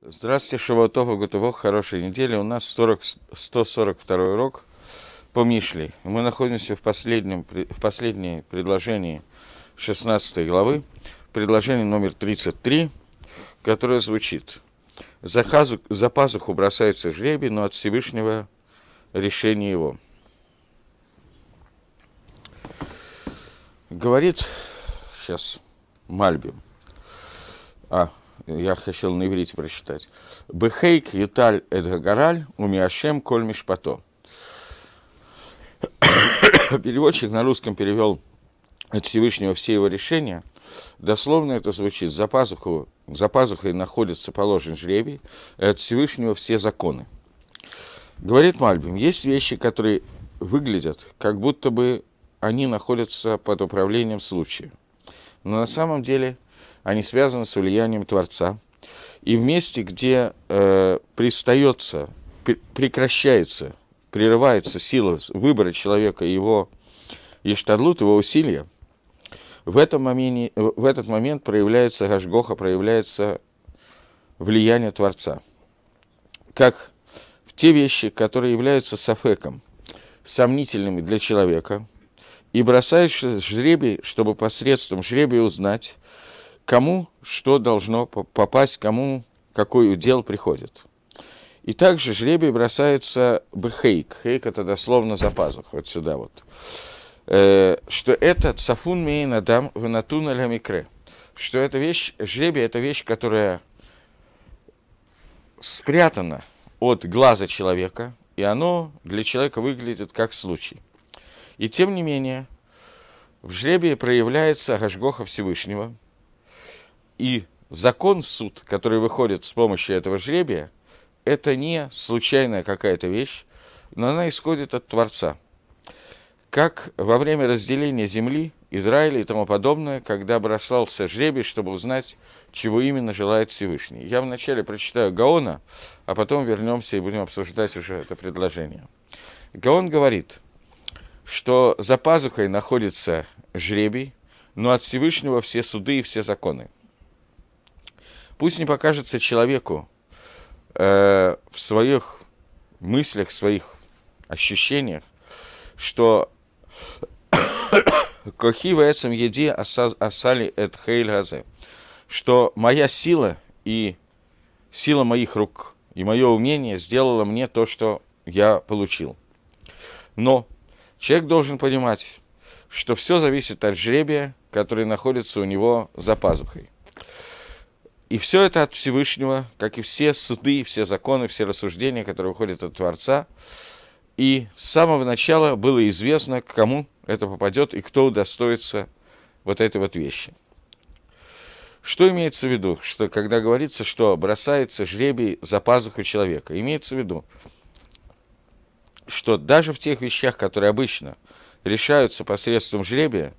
Здравствуйте, Шабатов, Гутубов, хорошей недели. У нас 40, 142 урок по Мишле. Мы находимся в, последнем, в последнем предложении 16 главы, предложение номер 33, которое звучит. За, хазу, за пазуху бросается жребий, но от Всевышнего решение его. Говорит сейчас Мальби. А, я хотел на иврите прочитать. «Бехейк юталь эдгагараль умиашем коль мишпато». Переводчик на русском перевел от Всевышнего все его решения. Дословно это звучит «за, пазуху, за пазухой находится положен жребий, от Всевышнего все законы». Говорит Мальбим, есть вещи, которые выглядят, как будто бы они находятся под управлением случая. Но на самом деле – они связаны с влиянием Творца. И в месте, где э, пристается, прекращается, прерывается сила выбора человека его ештадлут, его усилия, в, этом моменте, в этот момент проявляется Гашгоха, проявляется влияние Творца. Как в те вещи, которые являются сафеком, сомнительными для человека, и бросаешь жребий, чтобы посредством жребия узнать, кому что должно попасть, кому какой удел приходит. И также жребий бросается бхейк. Хейк – это дословно за пазуху, вот сюда вот. Э, что это цафун Мейнадам адам в натуна микре. Что эта вещь, жребий – это вещь, которая спрятана от глаза человека, и оно для человека выглядит как случай. И тем не менее, в жребии проявляется Гашгоха Всевышнего – и закон суд, который выходит с помощью этого жребия, это не случайная какая-то вещь, но она исходит от Творца. Как во время разделения земли, Израиля и тому подобное, когда бросался жребий, чтобы узнать, чего именно желает Всевышний. Я вначале прочитаю Гаона, а потом вернемся и будем обсуждать уже это предложение. Гаон говорит, что за пазухой находится жребий, но от Всевышнего все суды и все законы – Пусть не покажется человеку э, в своих мыслях, в своих ощущениях, что Кохи в этом еде осали эт хейль газе, что моя сила и сила моих рук и мое умение сделала мне то, что я получил. Но человек должен понимать, что все зависит от жребия, который находится у него за пазухой. И все это от Всевышнего, как и все суды, все законы, все рассуждения, которые уходят от Творца. И с самого начала было известно, к кому это попадет и кто удостоится вот этой вот вещи. Что имеется в виду, что, когда говорится, что бросается жребий за пазуху человека? Имеется в виду, что даже в тех вещах, которые обычно решаются посредством жребия,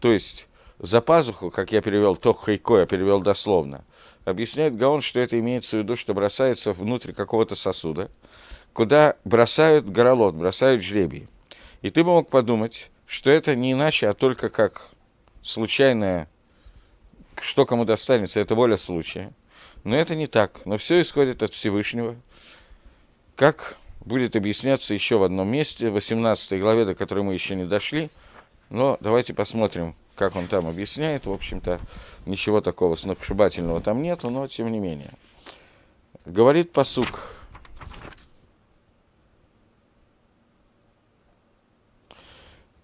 то есть за пазуху, как я перевел то хайко, я перевел дословно – Объясняет Гаон, что это имеется в виду, что бросается внутрь какого-то сосуда, куда бросают горолот, бросают жребий. И ты бы мог подумать, что это не иначе, а только как случайное, что кому достанется, это воля случая. Но это не так. Но все исходит от Всевышнего. Как будет объясняться еще в одном месте, в 18 главе, до которой мы еще не дошли. Но давайте посмотрим, как он там объясняет, в общем-то, ничего такого сногсшибательного там нету, но тем не менее. Говорит посук.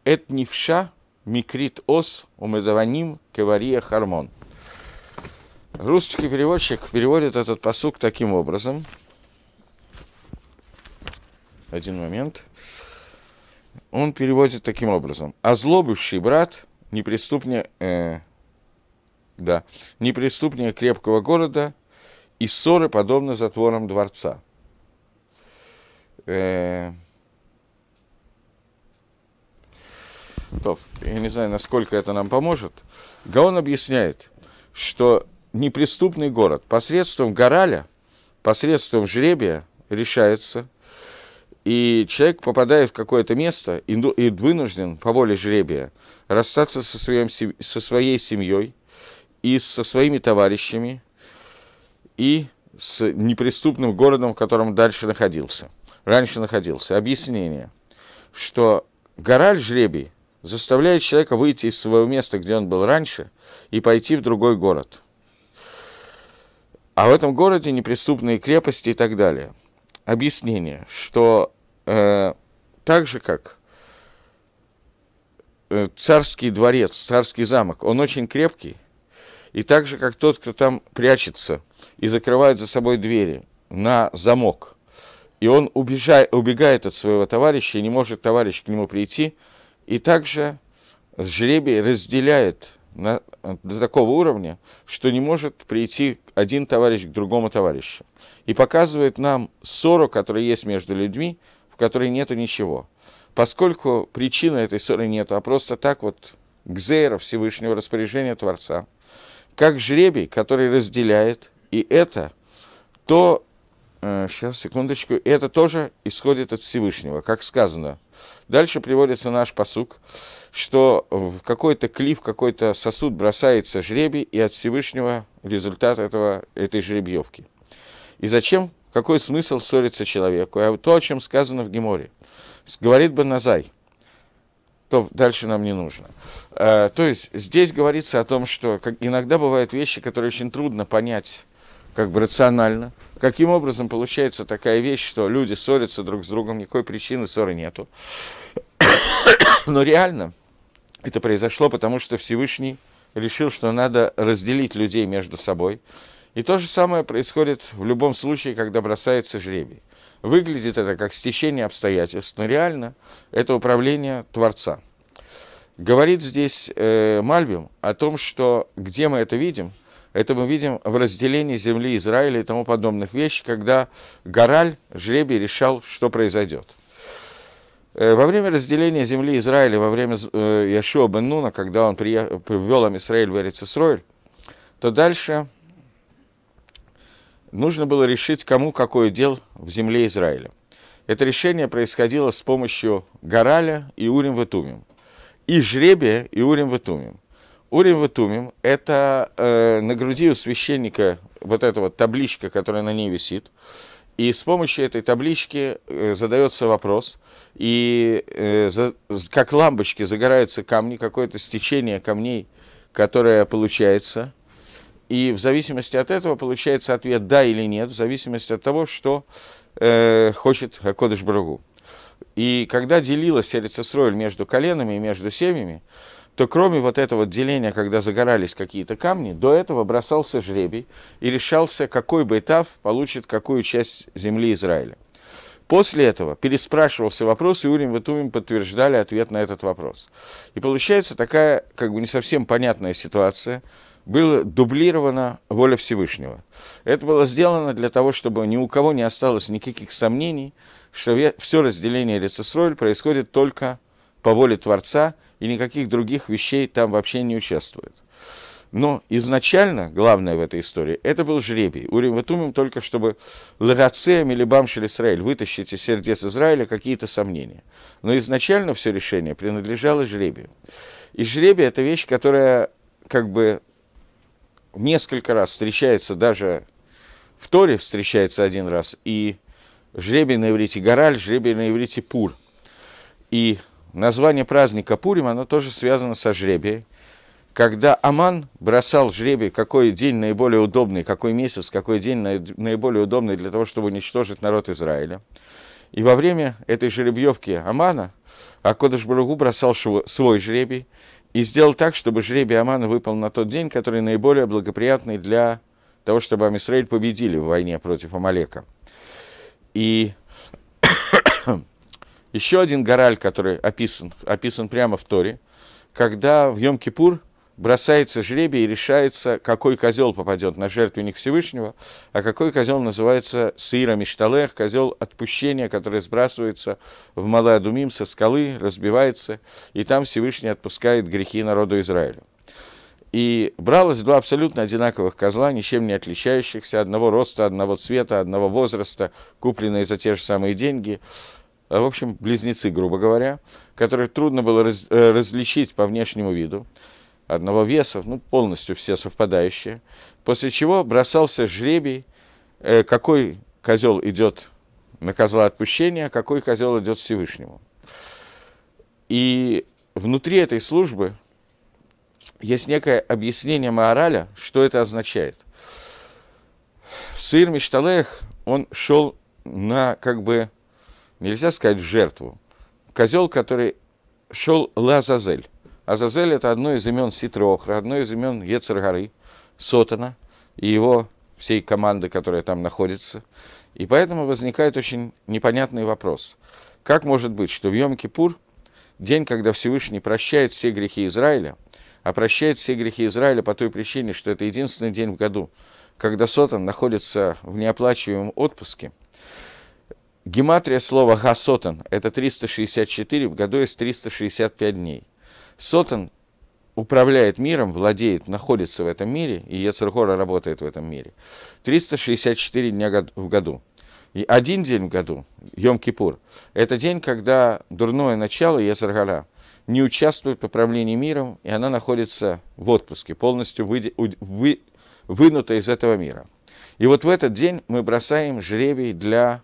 Эт нивша микрит ос умедаваним кавария хармон. Русский переводчик переводит этот посук таким образом. Один момент. Он переводит таким образом. Озлобивший брат – неприступнее, э, да, неприступнее крепкого города и ссоры подобны затворам дворца. Э, то, я не знаю, насколько это нам поможет. Гаон объясняет, что неприступный город посредством гораля, посредством жребия решается, и человек, попадая в какое-то место, и вынужден по воле жребия расстаться со, своим, со своей семьей и со своими товарищами и с неприступным городом, в котором дальше находился, раньше находился. Объяснение, что гораль жребий заставляет человека выйти из своего места, где он был раньше, и пойти в другой город. А в этом городе неприступные крепости и так далее – объяснение, что э, так же как э, царский дворец, царский замок, он очень крепкий, и так же как тот, кто там прячется и закрывает за собой двери на замок, и он убежает, убегает от своего товарища, и не может товарищ к нему прийти, и также жребий разделяет на до такого уровня, что не может прийти один товарищ к другому товарищу. И показывает нам ссору, которая есть между людьми, в которой нету ничего. Поскольку причины этой ссоры нету, а просто так вот гзейра Всевышнего распоряжения Творца, как жребий, который разделяет, и это то, сейчас, э, секундочку. И Это тоже исходит от Всевышнего, как сказано. Дальше приводится наш посук, что в какой-то клиф, какой-то сосуд бросается жребий, и от Всевышнего результат этого, этой жребьевки. И зачем, какой смысл ссориться человеку? А то, о чем сказано в Геморе. Говорит бы Баназай, то дальше нам не нужно. Э, то есть здесь говорится о том, что иногда бывают вещи, которые очень трудно понять как бы рационально. Каким образом получается такая вещь, что люди ссорятся друг с другом, никакой причины ссоры нету. Но реально это произошло, потому что Всевышний решил, что надо разделить людей между собой. И то же самое происходит в любом случае, когда бросается жребий. Выглядит это как стечение обстоятельств, но реально это управление Творца. Говорит здесь э, Мальбим о том, что где мы это видим – это мы видим в разделении земли Израиля и тому подобных вещей, когда Гораль, жребий, решал, что произойдет. Э, во время разделения земли Израиля, во время Яшуа э, бен Нуна, когда он привел Амисраиль в Эрицисроиль, то дальше нужно было решить, кому какое дело в земле Израиля. Это решение происходило с помощью Гораля и Урим Ветумим. И жребия и Урим Ветумим. Урим Витумим – это э, на груди у священника вот эта вот табличка, которая на ней висит. И с помощью этой таблички э, задается вопрос, и э, за, как лампочки загораются камни, какое-то стечение камней, которое получается. И в зависимости от этого получается ответ «да» или «нет», в зависимости от того, что э, хочет кодыш Брагу. И когда делилась Эрицесройль между коленами и между семьями, то кроме вот этого деления, когда загорались какие-то камни, до этого бросался жребий и решался, какой байтав получит какую часть земли Израиля. После этого переспрашивался вопрос, и Урим и Тувим подтверждали ответ на этот вопрос. И получается такая, как бы не совсем понятная ситуация, была дублирована воля Всевышнего. Это было сделано для того, чтобы ни у кого не осталось никаких сомнений, что все разделение Рецесройль происходит только по воле Творца – и никаких других вещей там вообще не участвует. Но изначально, главное в этой истории, это был жребий. Урим Ватумим только, чтобы Лерацеем или Бамшель Израиль вытащить из сердец Израиля какие-то сомнения. Но изначально все решение принадлежало жребию. И жребий это вещь, которая как бы несколько раз встречается даже в Торе встречается один раз, и жребий на иврите Гораль, жребий на иврите Пур. И название праздника Пурим, оно тоже связано со жребием. Когда Аман бросал жребий, какой день наиболее удобный, какой месяц, какой день наиболее удобный для того, чтобы уничтожить народ Израиля. И во время этой жеребьевки Амана Акодыш Баругу бросал свой жребий и сделал так, чтобы жребий Амана выпал на тот день, который наиболее благоприятный для того, чтобы Амисраиль победили в войне против Амалека. И еще один гораль, который описан, описан прямо в Торе, когда в Йом-Кипур бросается жребий и решается, какой козел попадет на жертвенник Всевышнего, а какой козел называется Сыра Мишталех, козел отпущения, который сбрасывается в Малая со скалы, разбивается, и там Всевышний отпускает грехи народу Израиля. И бралось два абсолютно одинаковых козла, ничем не отличающихся, одного роста, одного цвета, одного возраста, купленные за те же самые деньги – Э, в общем, близнецы, грубо говоря, которых трудно было раз, э, различить по внешнему виду, одного веса, ну, полностью все совпадающие, после чего бросался жребий, э, какой козел идет на козла отпущения, а какой козел идет Всевышнему. И внутри этой службы есть некое объяснение Маораля, что это означает. Сыр Мишталех, он шел на как бы нельзя сказать в жертву, козел, который шел Лазазель. Азазель – это одно из имен Ситрохра, одно из имен Ецергары, Сотана и его всей команды, которая там находится. И поэтому возникает очень непонятный вопрос. Как может быть, что в Йом-Кипур, день, когда Всевышний прощает все грехи Израиля, а прощает все грехи Израиля по той причине, что это единственный день в году, когда Сотан находится в неоплачиваемом отпуске – Гематрия слова «гасотан» – это 364, в году есть 365 дней. Сотан управляет миром, владеет, находится в этом мире, и Ецергора работает в этом мире. 364 дня в году. И один день в году, Йом-Кипур, это день, когда дурное начало Ецергора не участвует в управлении миром, и она находится в отпуске, полностью выде, вы, вынута из этого мира. И вот в этот день мы бросаем жребий для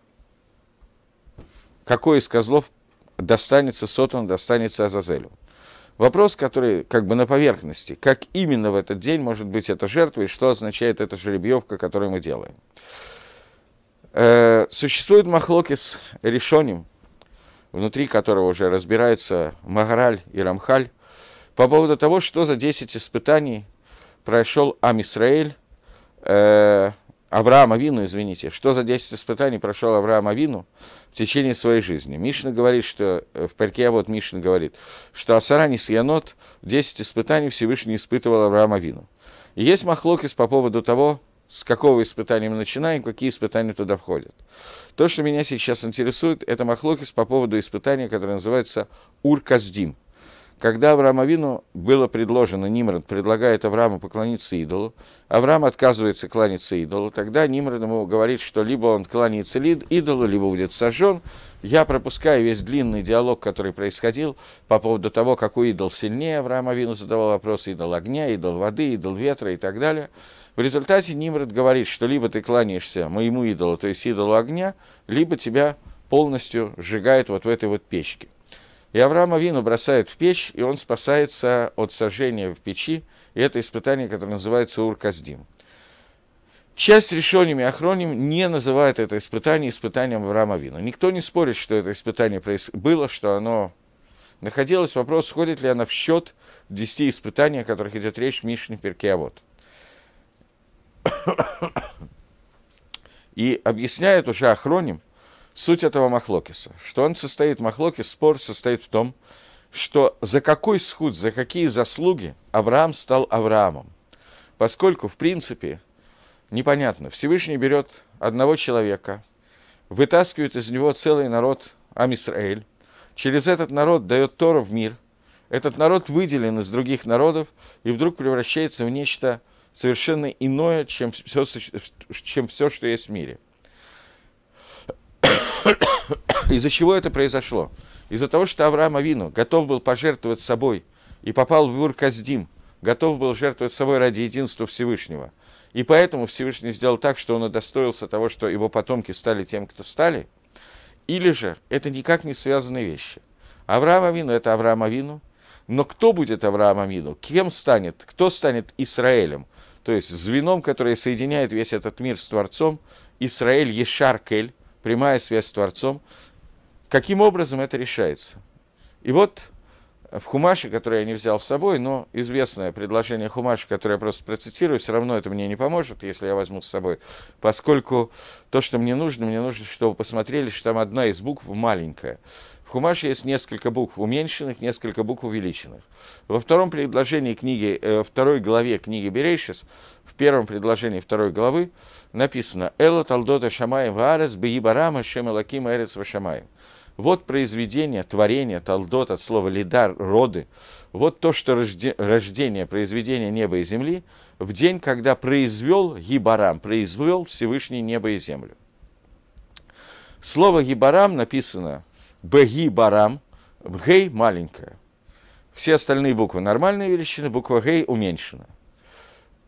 какой из козлов достанется Сотан, достанется Азазелю. Вопрос, который как бы на поверхности, как именно в этот день может быть эта жертва и что означает эта жеребьевка, которую мы делаем. Э, существует махлокис решоним, внутри которого уже разбираются Магараль и Рамхаль, по поводу того, что за 10 испытаний прошел Амисраэль э, Авраам Авину, извините, что за 10 испытаний прошел Авраам Авину в течение своей жизни. Мишна говорит, что, э, в парке вот Мишна говорит, что Асаранис Янот 10 испытаний Всевышний испытывал Авраам Авину. И есть махлокис по поводу того, с какого испытания мы начинаем, какие испытания туда входят. То, что меня сейчас интересует, это махлокис по поводу испытания, которое называется Ур-Каздим когда Авраамовину было предложено, Нимрод предлагает Аврааму поклониться идолу, Авраам отказывается кланяться идолу, тогда Нимрод ему говорит, что либо он кланяется идолу, либо будет сожжен. Я пропускаю весь длинный диалог, который происходил по поводу того, какой идол сильнее. Авраам Авину задавал вопрос, идол огня, идол воды, идол ветра и так далее. В результате Нимрод говорит, что либо ты кланяешься моему идолу, то есть идолу огня, либо тебя полностью сжигает вот в этой вот печке. И Авраама Вину бросают в печь, и он спасается от сожжения в печи. И это испытание, которое называется Ур-Каздим. Часть решениями охроним не называет это испытание испытанием Авраама Вину. Никто не спорит, что это испытание было, что оно находилось. Вопрос, сходит ли оно в счет 10 испытаний, о которых идет речь в Мишне Перкеавод. И объясняет уже охроним суть этого махлокиса, что он состоит, махлокис, спор состоит в том, что за какой сход, за какие заслуги Авраам стал Авраамом. Поскольку, в принципе, непонятно, Всевышний берет одного человека, вытаскивает из него целый народ Амисраэль, через этот народ дает Тору в мир, этот народ выделен из других народов и вдруг превращается в нечто совершенно иное, чем все, чем все что есть в мире – из-за чего это произошло? Из-за того, что Авраам Авину готов был пожертвовать собой и попал в Ур-Каздим, готов был жертвовать собой ради единства Всевышнего. И поэтому Всевышний сделал так, что он удостоился того, что его потомки стали тем, кто стали. Или же это никак не связанные вещи. Авраам Авину – это Авраам Авину. Но кто будет Авраам Авину? Кем станет? Кто станет Израилем? То есть звеном, которое соединяет весь этот мир с Творцом, Израиль Ешаркель – прямая связь с Творцом. Каким образом это решается? И вот в Хумаше, который я не взял с собой, но известное предложение Хумаша, которое я просто процитирую, все равно это мне не поможет, если я возьму с собой, поскольку то, что мне нужно, мне нужно, чтобы посмотрели, что там одна из букв маленькая. В Хумаше есть несколько букв уменьшенных, несколько букв увеличенных. Во втором предложении книги, э, второй главе книги Берейшис, в первом предложении второй главы, написано «Элла талдота шамаем ваарес бейбарама Шемелаким эрес вашамаем». Вот произведение, творение, талдот от слова лидар, роды. Вот то, что рожде, рождение, произведение неба и земли в день, когда произвел Гибарам, произвел Всевышний небо и землю. Слово Гибарам написано Беги Барам, Гей маленькая. Все остальные буквы нормальные величины, буква Гей уменьшена.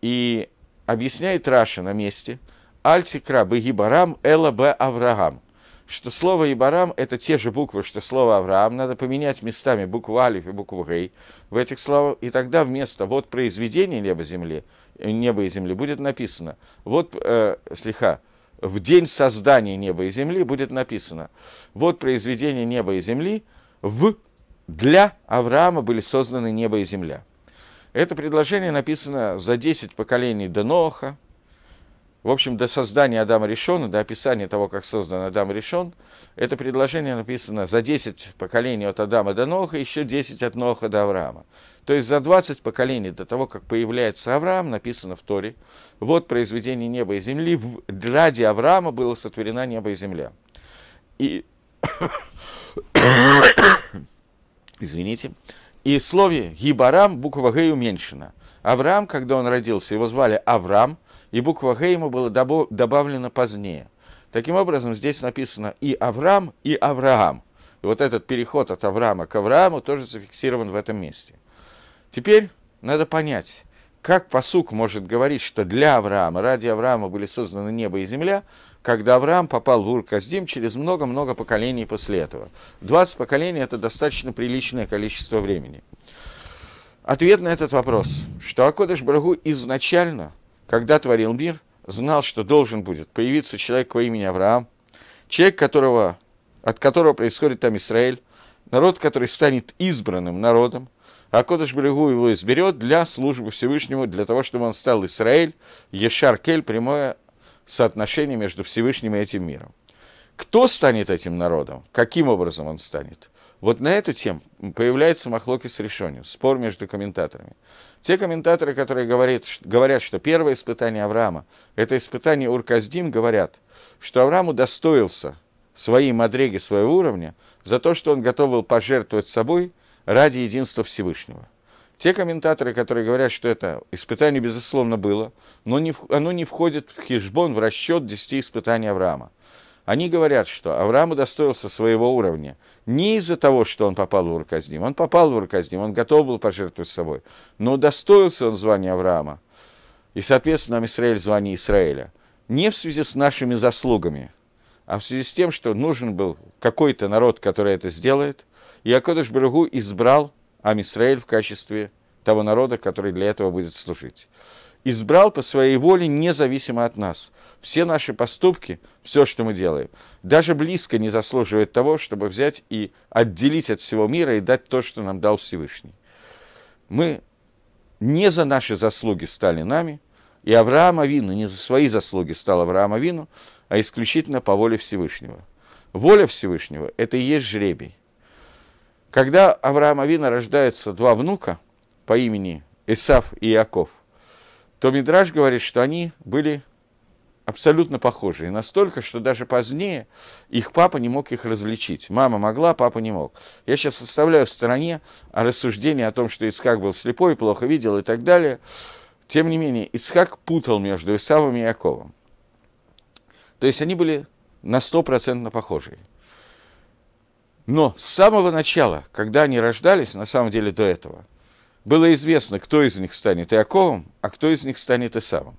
И объясняет Раша на месте, Альтикра Гибарам Эла Б Авраам, что слово Ибарам – это те же буквы, что слово Авраам, надо поменять местами букву Алиф и букву Гей в этих словах, и тогда вместо «вот произведение неба, земли, неба и земли» будет написано «вот э, слеха, в день создания неба и земли будет написано «вот произведение неба и земли в для Авраама были созданы небо и земля». Это предложение написано за 10 поколений до Ноха, в общем, до создания Адама Решона, до описания того, как создан Адам Решон, это предложение написано за 10 поколений от Адама до Ноха, еще 10 от Ноха до Авраама. То есть за 20 поколений до того, как появляется Авраам, написано в Торе, вот произведение неба и земли, ради Авраама было сотворена небо и земля. И, извините, и слове «гибарам» буква «г» уменьшена. Авраам, когда он родился, его звали Авраам, и буква «г» ему была добавлена позднее. Таким образом, здесь написано и Авраам, и Авраам. И вот этот переход от Авраама к Аврааму тоже зафиксирован в этом месте. Теперь надо понять, как посук может говорить, что для Авраама, ради Авраама были созданы небо и земля, когда Авраам попал в Ур-Каздим через много-много поколений после этого. 20 поколений – это достаточно приличное количество времени. Ответ на этот вопрос, что Акодыш Брагу изначально, когда творил мир, знал, что должен будет появиться человек по имени Авраам, человек, которого, от которого происходит там Израиль, народ, который станет избранным народом, а Кодыш Брегу его изберет для службы Всевышнему, для того, чтобы он стал Израиль, Ешар Кель, прямое соотношение между Всевышним и этим миром. Кто станет этим народом? Каким образом он станет? Вот на эту тему появляется махлоки с решением, спор между комментаторами. Те комментаторы, которые говорят, говорят, что первое испытание Авраама – это испытание Урказдим, говорят, что Аврааму достоился своей мадреги своего уровня за то, что он готов был пожертвовать собой ради единства Всевышнего. Те комментаторы, которые говорят, что это испытание, безусловно, было, но не, оно не входит в хижбон, в расчет 10 испытаний Авраама. Они говорят, что Авраам удостоился своего уровня не из-за того, что он попал в Урказним. Он попал в Урказним, он готов был пожертвовать собой. Но удостоился он звания Авраама. И, соответственно, Израиль звание Израиля. Не в связи с нашими заслугами, а в связи с тем, что нужен был какой-то народ, который это сделает. И Акодыш Брюгу избрал Амисраэль в качестве того народа, который для этого будет служить. Избрал по своей воле независимо от нас. Все наши поступки, все, что мы делаем, даже близко не заслуживает того, чтобы взять и отделить от всего мира и дать то, что нам дал Всевышний. Мы не за наши заслуги стали нами, и Авраам Авину не за свои заслуги стал Авраам Авину, а исключительно по воле Всевышнего. Воля Всевышнего – это и есть жребий. Когда Авраама Вина рождаются два внука по имени Исав и Иаков, то Мидраж говорит, что они были абсолютно похожи. настолько, что даже позднее их папа не мог их различить. Мама могла, папа не мог. Я сейчас оставляю в стороне рассуждение о том, что Исхак был слепой, плохо видел и так далее. Тем не менее, Исхак путал между Исавом и Яковом. То есть они были на стопроцентно похожие. Но с самого начала, когда они рождались, на самом деле до этого, было известно, кто из них станет Иаковым, а кто из них станет Исавом.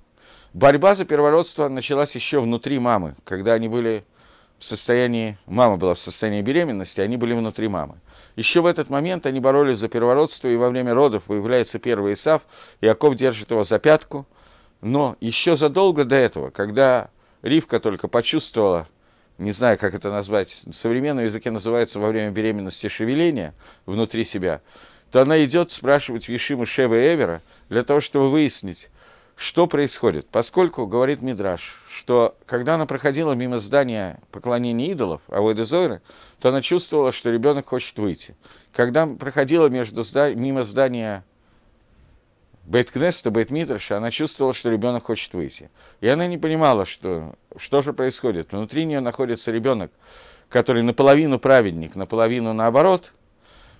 Борьба за первородство началась еще внутри мамы, когда они были в состоянии, мама была в состоянии беременности, они были внутри мамы. Еще в этот момент они боролись за первородство, и во время родов выявляется первый Исав, Иаков держит его за пятку, но еще задолго до этого, когда Ривка только почувствовала не знаю, как это назвать, в современном языке называется во время беременности шевеление внутри себя, то она идет спрашивать Вишиму Шева Эвера для того, чтобы выяснить, что происходит. Поскольку, говорит Мидраш, что когда она проходила мимо здания поклонения идолов, Авойда Зойры, то она чувствовала, что ребенок хочет выйти. Когда проходила между зда... мимо здания Бейткнесса, Бейтмитрша, она чувствовала, что ребенок хочет выйти. И она не понимала, что, что же происходит. Внутри нее находится ребенок, который наполовину праведник, наполовину наоборот.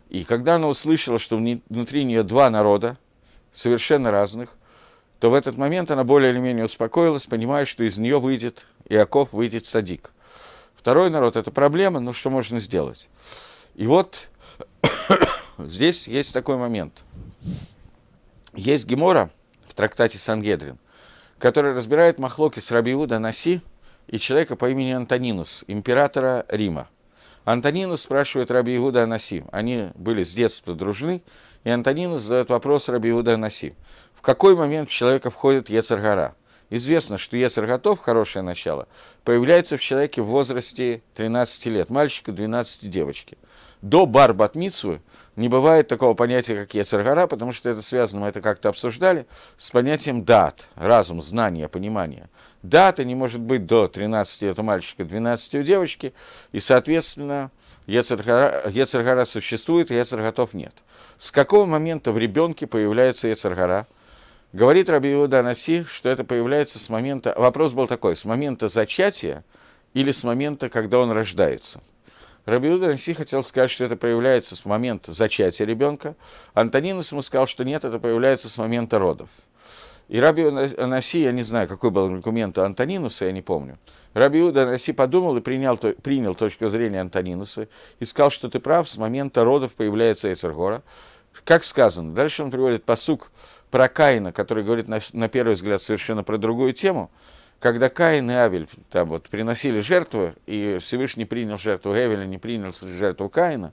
И когда она услышала, что внутри нее два народа, совершенно разных, то в этот момент она более или менее успокоилась, понимая, что из нее выйдет Иаков, выйдет Садик. Второй народ – это проблема, но что можно сделать? И вот здесь есть такой момент – есть Гемора в трактате Сангедрин, который разбирает махлоки с Рабиуда Наси и человека по имени Антонинус, императора Рима. Антонинус спрашивает Раби Иуда Анаси. Они были с детства дружны, и Антонинус задает вопрос Раби Иуда Анаси. В какой момент в человека входит Ецаргара? Известно, что если готов, хорошее начало, появляется в человеке в возрасте 13 лет, мальчика 12 девочки. До бар не бывает такого понятия, как Ецергара, потому что это связано, мы это как-то обсуждали, с понятием дат, разум, знание, понимание. Дата не может быть до 13 лет у мальчика, 12 у девочки, и, соответственно, Ецергара, Ецергара существует, а Ецерготов нет. С какого момента в ребенке появляется Ецергара – Говорит Раби Иуда Наси, что это появляется с момента... Вопрос был такой, с момента зачатия или с момента, когда он рождается? Раби Иуда Наси хотел сказать, что это появляется с момента зачатия ребенка. Антонинус ему сказал, что нет, это появляется с момента родов. И Раби Наси, я не знаю, какой был аргумент у Антонинуса, я не помню. Раби Иуда Анаси подумал и принял, принял точку зрения Антонинуса и сказал, что ты прав, с момента родов появляется Эсергора. Как сказано, дальше он приводит посук про Каина, который говорит на, на первый взгляд совершенно про другую тему, когда Каин и Авель там вот приносили жертву, и Всевышний принял жертву Эвеля, не принял жертву Каина,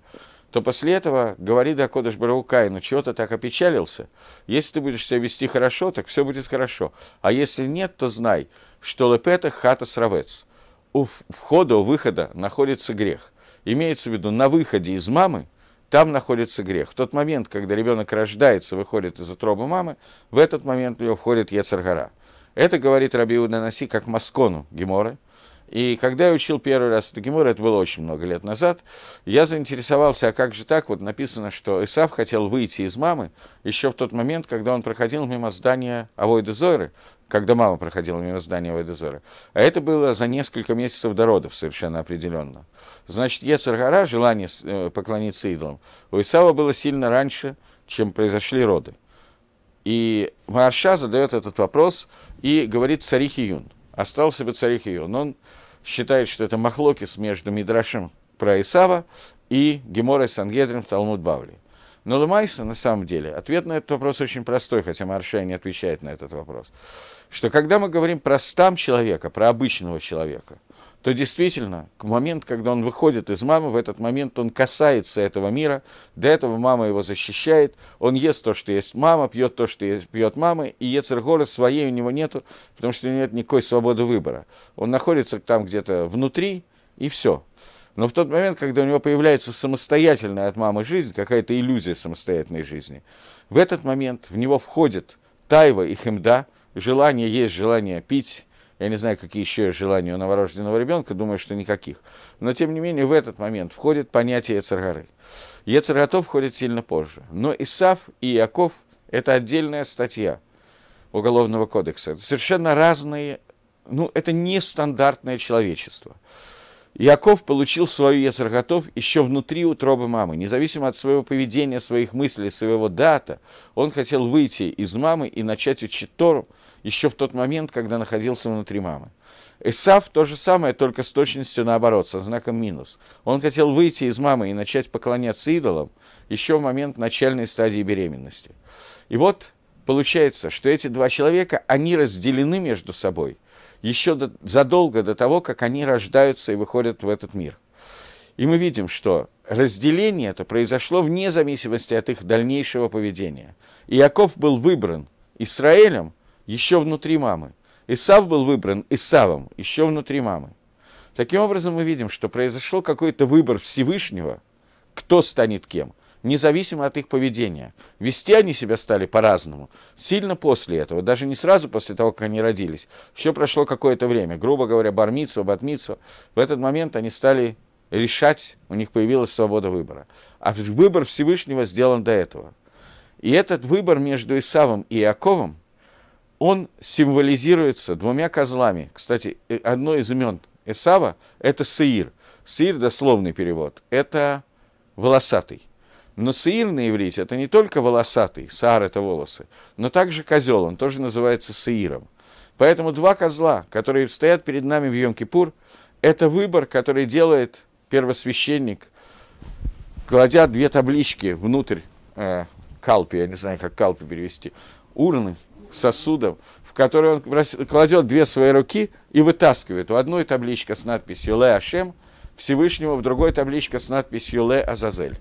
то после этого говорит Акодыш Барау Каину, чего ты так опечалился? Если ты будешь себя вести хорошо, так все будет хорошо. А если нет, то знай, что лепета хата сравец. У входа, у выхода находится грех. Имеется в виду, на выходе из мамы там находится грех. В тот момент, когда ребенок рождается, выходит из утробы мамы, в этот момент в него входит Ецаргара. Это говорит Рабиу Наноси как Маскону Геморы – и когда я учил первый раз эту Тагимур, это было очень много лет назад, я заинтересовался, а как же так, вот написано, что Исав хотел выйти из мамы еще в тот момент, когда он проходил мимо здания Авойда Зоры, когда мама проходила мимо здания Авойда Зоры. А это было за несколько месяцев до родов совершенно определенно. Значит, Ецаргара, желание э, поклониться идолам, у Исава было сильно раньше, чем произошли роды. И Марша задает этот вопрос и говорит царихи Юн – остался бы царь но Он считает, что это махлокис между Мидрашем про Исава и Геморой Сангедрин в Талмуд Бавли. Но Лумайса, на самом деле, ответ на этот вопрос очень простой, хотя Маршай не отвечает на этот вопрос. Что когда мы говорим про стам человека, про обычного человека – то действительно, к момент, когда он выходит из мамы, в этот момент он касается этого мира, до этого мама его защищает, он ест то, что есть мама, пьет то, что есть, пьет мама, и Ецергора своей у него нету, потому что у него нет никакой свободы выбора. Он находится там где-то внутри, и все. Но в тот момент, когда у него появляется самостоятельная от мамы жизнь, какая-то иллюзия самостоятельной жизни, в этот момент в него входит тайва и хемда, желание есть, желание пить, я не знаю, какие еще желания у новорожденного ребенка, думаю, что никаких. Но, тем не менее, в этот момент входит понятие Ецаргары. Ецарготов входит сильно позже. Но Исав и Иаков это отдельная статья Уголовного кодекса. Это совершенно разные, ну, это нестандартное человечество. Яков получил свою Ецарготов еще внутри утробы мамы. Независимо от своего поведения, своих мыслей, своего дата, он хотел выйти из мамы и начать учить Тору еще в тот момент, когда находился внутри мамы. Исав то же самое, только с точностью наоборот, со знаком минус. Он хотел выйти из мамы и начать поклоняться идолам еще в момент начальной стадии беременности. И вот получается, что эти два человека, они разделены между собой еще до, задолго до того, как они рождаются и выходят в этот мир. И мы видим, что разделение это произошло вне зависимости от их дальнейшего поведения. Иаков был выбран Израилем, еще внутри мамы. Исав был выбран Исавом еще внутри мамы. Таким образом, мы видим, что произошел какой-то выбор Всевышнего, кто станет кем, независимо от их поведения. Вести они себя стали по-разному. Сильно после этого, даже не сразу после того, как они родились. Еще прошло какое-то время, грубо говоря, бармитсу, батмитсу. В этот момент они стали решать, у них появилась свобода выбора. А выбор Всевышнего сделан до этого. И этот выбор между Исавом и Иаковом – он символизируется двумя козлами. Кстати, э, одно из имен Эсава – это Сеир. Сеир – дословный перевод, это волосатый. Но Сеир на иврите – это не только волосатый, Саар – это волосы, но также козел, он тоже называется Сеиром. Поэтому два козла, которые стоят перед нами в Йом-Кипур, это выбор, который делает первосвященник, кладя две таблички внутрь э, калпи, я не знаю, как калпы перевести, урны – сосудом, в который он кладет две свои руки и вытаскивает. У одной табличка с надписью «Ле Ашем», Всевышнего, в другой табличка с надписью «Ле Азазель».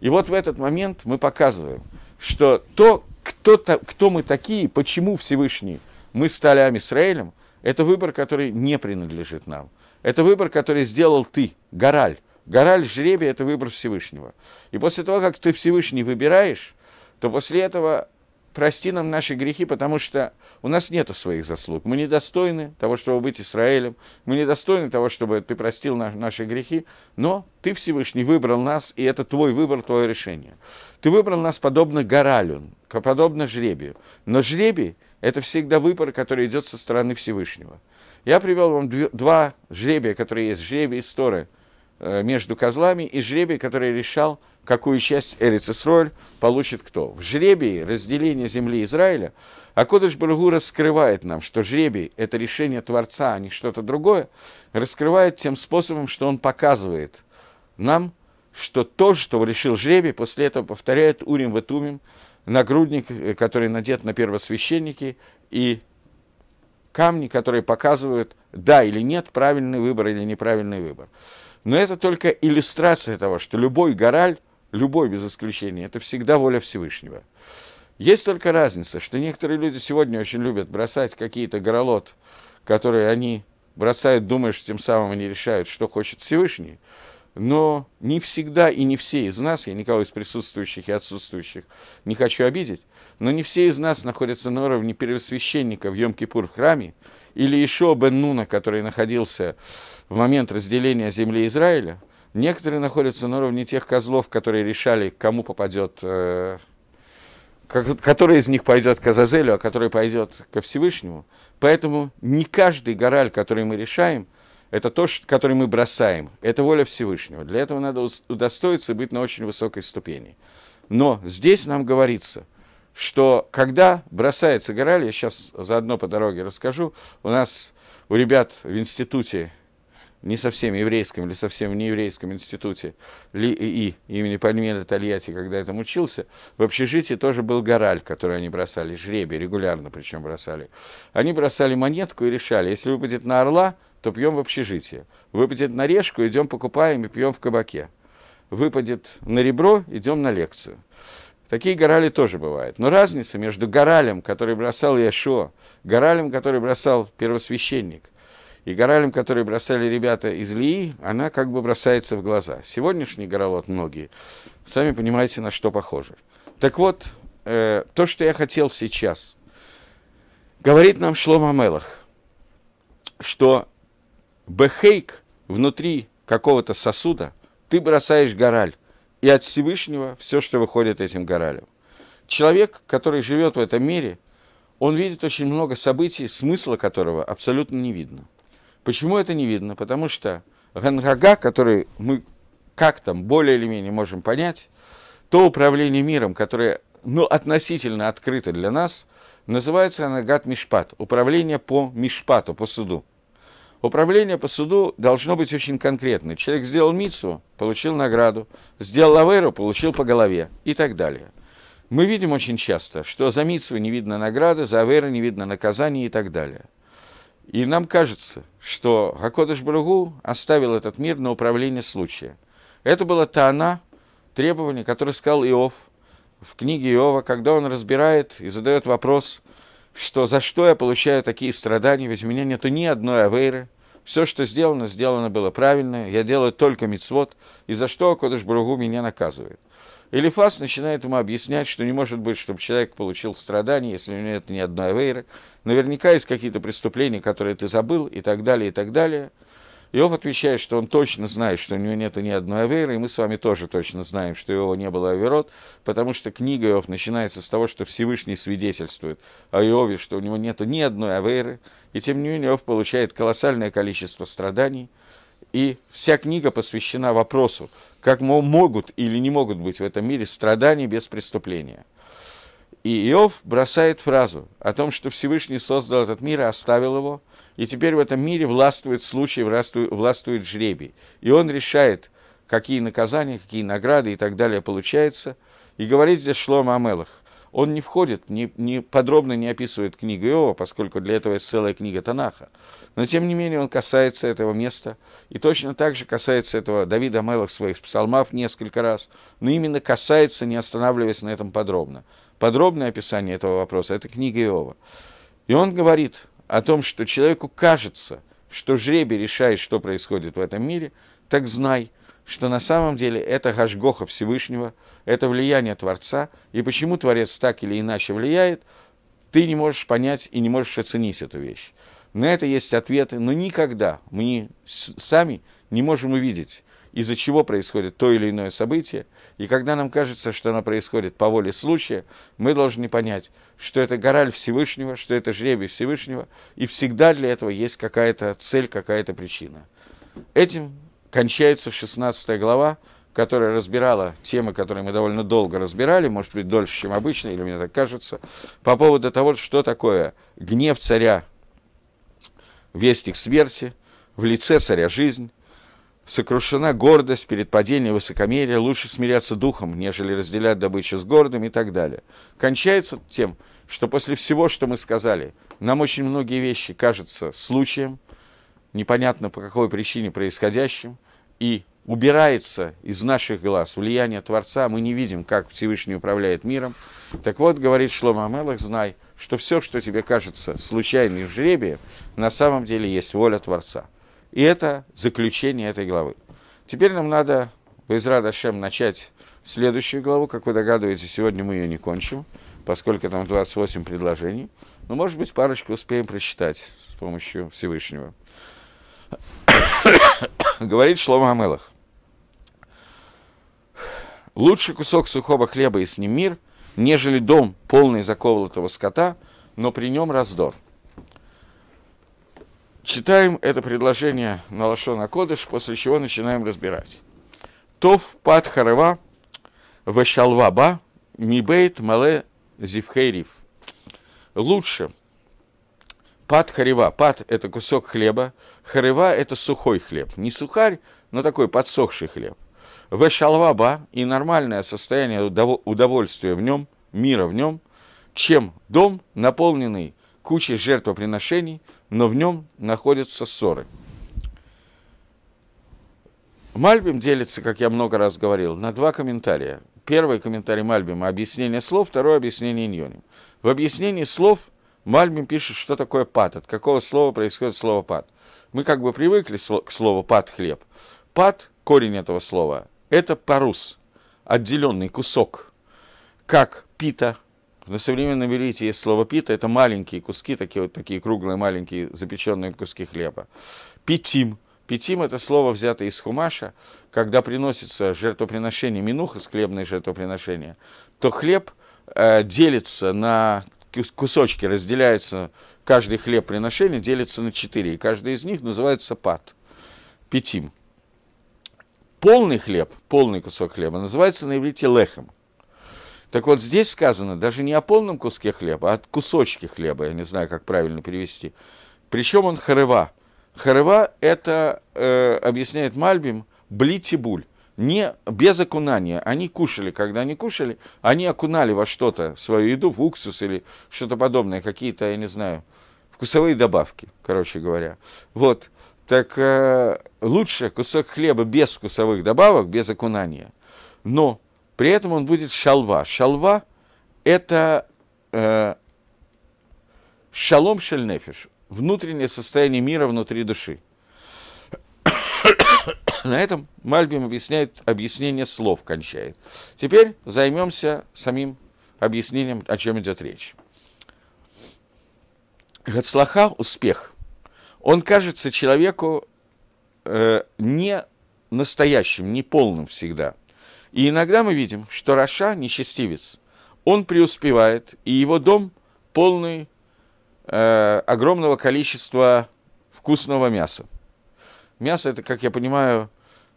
И вот в этот момент мы показываем, что то, кто, -то, кто мы такие, почему Всевышний мы стали Амисраэлем, это выбор, который не принадлежит нам. Это выбор, который сделал ты, Гораль. Гораль жребия – это выбор Всевышнего. И после того, как ты Всевышний выбираешь, то после этого прости нам наши грехи, потому что у нас нет своих заслуг. Мы недостойны того, чтобы быть Израилем. Мы недостойны того, чтобы ты простил на, наши грехи. Но ты, Всевышний, выбрал нас, и это твой выбор, твое решение. Ты выбрал нас подобно горалю, подобно жребию. Но жребий – это всегда выбор, который идет со стороны Всевышнего. Я привел вам два жребия, которые есть, жребий и сторы – Э, между козлами и жребий, который решал, какую часть Эрицесроль получит кто. В жребии разделение земли Израиля а Кодыш Баргу раскрывает нам, что жребий – это решение Творца, а не что-то другое, раскрывает тем способом, что он показывает нам, что то, что решил жребий, после этого повторяет Урим Ватумим, нагрудник, э, который надет на первосвященники, и камни, которые показывают, да или нет, правильный выбор или неправильный выбор. Но это только иллюстрация того, что любой гораль, любой без исключения, это всегда воля Всевышнего. Есть только разница, что некоторые люди сегодня очень любят бросать какие-то горолот, которые они бросают, думая, что тем самым они решают, что хочет Всевышний но не всегда и не все из нас, я никого из присутствующих и отсутствующих не хочу обидеть, но не все из нас находятся на уровне первосвященника в Йом-Кипур в храме, или еще Бен-Нуна, который находился в момент разделения земли Израиля. Некоторые находятся на уровне тех козлов, которые решали, кому попадет, э, который из них пойдет к Азазелю, а который пойдет ко Всевышнему. Поэтому не каждый гораль, который мы решаем – это то, которое мы бросаем. Это воля Всевышнего. Для этого надо удостоиться быть на очень высокой ступени. Но здесь нам говорится, что когда бросается гораль, я сейчас заодно по дороге расскажу, у нас, у ребят в институте, не совсем еврейском или совсем нееврейском институте ЛИИ имени Пальмена Тольятти, когда я там учился, в общежитии тоже был гораль, который они бросали, жребий, регулярно причем бросали. Они бросали монетку и решали, если выпадет на орла – то пьем в общежитии. Выпадет на решку, идем покупаем и пьем в кабаке. Выпадет на ребро, идем на лекцию. Такие горали тоже бывают. Но разница между горалем, который бросал Яшо, горалем, который бросал первосвященник, и горалем, который бросали ребята из Лии, она как бы бросается в глаза. Сегодняшний горалот многие, сами понимаете, на что похоже. Так вот, э, то, что я хотел сейчас, говорит нам Шлома Мелах, что бехейк внутри какого-то сосуда, ты бросаешь гораль, и от Всевышнего все, что выходит этим горалем. Человек, который живет в этом мире, он видит очень много событий, смысла которого абсолютно не видно. Почему это не видно? Потому что Ганрага, который мы как там более или менее можем понять, то управление миром, которое ну, относительно открыто для нас, называется Анагат Мишпат, управление по Мишпату, по суду. Управление по суду должно быть очень конкретным. Человек сделал мицу, получил награду, сделал лаверу, получил по голове и так далее. Мы видим очень часто, что за мицу не видно награды, за аверу не видно наказания и так далее. И нам кажется, что Хакодыш Бругу оставил этот мир на управление случая. Это была Таана, требование, которое сказал Иов в книге Иова, когда он разбирает и задает вопрос – что за что я получаю такие страдания, ведь у меня нету ни одной авейры. Все, что сделано, сделано было правильно, я делаю только мицвод, и за что Кодыш Бругу меня наказывает. Элифас начинает ему объяснять, что не может быть, чтобы человек получил страдания, если у него нет ни одной авейры. Наверняка есть какие-то преступления, которые ты забыл, и так далее, и так далее – Иов отвечает, что он точно знает, что у него нет ни одной аверы, и мы с вами тоже точно знаем, что Иова не было аверот, потому что книга Иов начинается с того, что Всевышний свидетельствует о Иове, что у него нет ни одной аверы, и тем не менее Иов получает колоссальное количество страданий, и вся книга посвящена вопросу, как могут или не могут быть в этом мире страдания без преступления – и Иов бросает фразу о том, что Всевышний создал этот мир и оставил его, и теперь в этом мире властвует случай, властвует, жребий. И он решает, какие наказания, какие награды и так далее получается. И говорит здесь Шлома Амелах, Он не входит, не, не, подробно не описывает книгу Иова, поскольку для этого есть целая книга Танаха. Но тем не менее он касается этого места, и точно так же касается этого Давида Амелах своих псалмов несколько раз, но именно касается, не останавливаясь на этом подробно подробное описание этого вопроса, это книга Иова. И он говорит о том, что человеку кажется, что жребий решает, что происходит в этом мире, так знай, что на самом деле это Гашгоха Всевышнего, это влияние Творца, и почему Творец так или иначе влияет, ты не можешь понять и не можешь оценить эту вещь. На это есть ответы, но никогда мы сами не можем увидеть из-за чего происходит то или иное событие, и когда нам кажется, что оно происходит по воле случая, мы должны понять, что это гораль Всевышнего, что это жребий Всевышнего, и всегда для этого есть какая-то цель, какая-то причина. Этим кончается 16 глава, которая разбирала темы, которые мы довольно долго разбирали, может быть, дольше, чем обычно, или мне так кажется, по поводу того, что такое гнев царя, вестник смерти, в лице царя жизнь, Сокрушена гордость перед падением высокомерия, лучше смиряться духом, нежели разделять добычу с гордым и так далее. Кончается тем, что после всего, что мы сказали, нам очень многие вещи кажутся случаем, непонятно по какой причине происходящим, и убирается из наших глаз влияние Творца, мы не видим, как Всевышний управляет миром. Так вот, говорит Шлома Амелах, знай, что все, что тебе кажется случайным жребием, на самом деле есть воля Творца. И это заключение этой главы. Теперь нам надо, Байзра Дашем, начать следующую главу. Как вы догадываетесь, сегодня мы ее не кончим, поскольку там 28 предложений. Но, может быть, парочку успеем прочитать с помощью Всевышнего. Говорит Шлома Амелах. лучший кусок сухого хлеба и с ним мир, нежели дом, полный заколотого скота, но при нем раздор. Читаем это предложение на Лашона Кодыш, после чего начинаем разбирать. Тов пад вешалва ба мибейт мале зивхейрив. Лучше. Пад харева. Пад – это кусок хлеба. Харева – это сухой хлеб. Не сухарь, но такой подсохший хлеб. Вешалва ба и нормальное состояние удовольствия в нем, мира в нем, чем дом, наполненный кучей жертвоприношений, но в нем находятся ссоры. Мальбим делится, как я много раз говорил, на два комментария. Первый комментарий Мальбима – объяснение слов, второе – объяснение Ньоним. В объяснении слов Мальбим пишет, что такое пат, от какого слова происходит слово пат. Мы как бы привыкли к слову пат – хлеб. Пат – корень этого слова – это парус, отделенный кусок, как пита – на современном иврите есть слово пита, это маленькие куски, такие вот такие круглые маленькие запеченные куски хлеба. Питим. Питим – это слово, взято из хумаша. Когда приносится жертвоприношение, минуха, хлебное жертвоприношение, то хлеб э, делится на кусочки, разделяется, каждый хлеб приношения делится на четыре, и каждый из них называется пат, питим. Полный хлеб, полный кусок хлеба называется на иврите лехом – так вот, здесь сказано даже не о полном куске хлеба, а о кусочке хлеба, я не знаю, как правильно перевести. Причем он харева. Харева – это, э, объясняет Мальбим, блитибуль. Не, без окунания. Они кушали, когда они кушали, они окунали во что-то свою еду, в уксус или что-то подобное, какие-то, я не знаю, вкусовые добавки, короче говоря. Вот, так э, лучше кусок хлеба без вкусовых добавок, без окунания. Но при этом он будет шалва. Шалва – это э, шалом шельнефиш, внутреннее состояние мира внутри души. На этом Мальбим объясняет объяснение слов, кончает. Теперь займемся самим объяснением, о чем идет речь. Гацлаха – успех. Он кажется человеку э, не настоящим, не полным всегда – и иногда мы видим, что Раша – нечестивец. Он преуспевает, и его дом полный э, огромного количества вкусного мяса. Мясо – это, как я понимаю,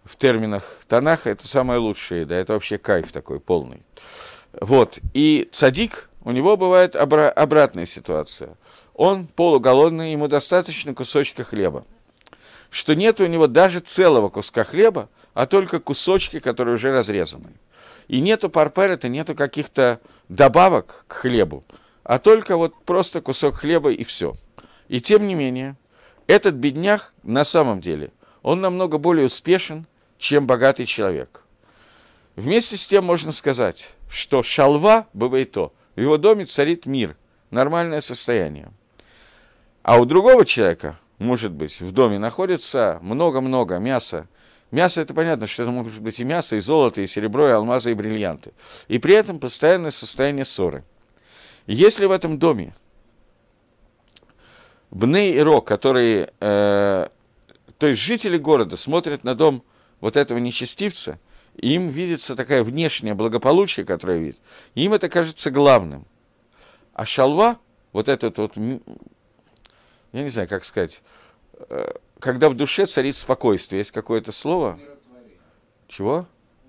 в терминах Танаха – это самое лучшее, да, это вообще кайф такой полный. Вот, и цадик, у него бывает обра- обратная ситуация. Он полуголодный, ему достаточно кусочка хлеба. Что нет у него даже целого куска хлеба – а только кусочки, которые уже разрезаны. И нету парперета, нету каких-то добавок к хлебу, а только вот просто кусок хлеба и все. И тем не менее, этот бедняк на самом деле, он намного более успешен, чем богатый человек. Вместе с тем можно сказать, что шалва бывает то, в его доме царит мир, нормальное состояние. А у другого человека, может быть, в доме находится много-много мяса, Мясо – это понятно, что это может быть и мясо, и золото, и серебро, и алмазы, и бриллианты. И при этом постоянное состояние ссоры. Если в этом доме Бны и Ро, которые, э, то есть жители города смотрят на дом вот этого нечестивца, и им видится такая внешнее благополучие, которое видит, и им это кажется главным. А шалва, вот этот вот, я не знаю, как сказать, э, когда в душе царит спокойствие. Есть какое-то слово? Умиротворение. Чего?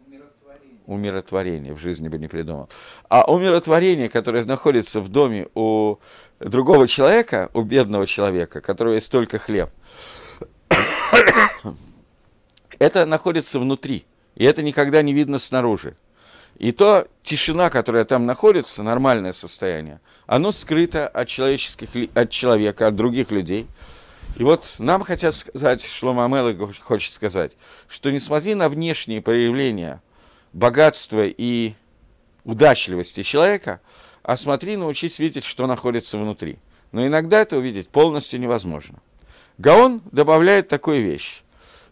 Умиротворение. умиротворение. В жизни бы не придумал. А умиротворение, которое находится в доме у другого человека, у бедного человека, у которого есть только хлеб, это находится внутри. И это никогда не видно снаружи. И то тишина, которая там находится, нормальное состояние, оно скрыто от, человеческих, от человека, от других людей – и вот нам хотят сказать, Шлома Амела хочет сказать, что несмотря на внешние проявления богатства и удачливости человека, а смотри, научись видеть, что находится внутри. Но иногда это увидеть полностью невозможно. Гаон добавляет такую вещь,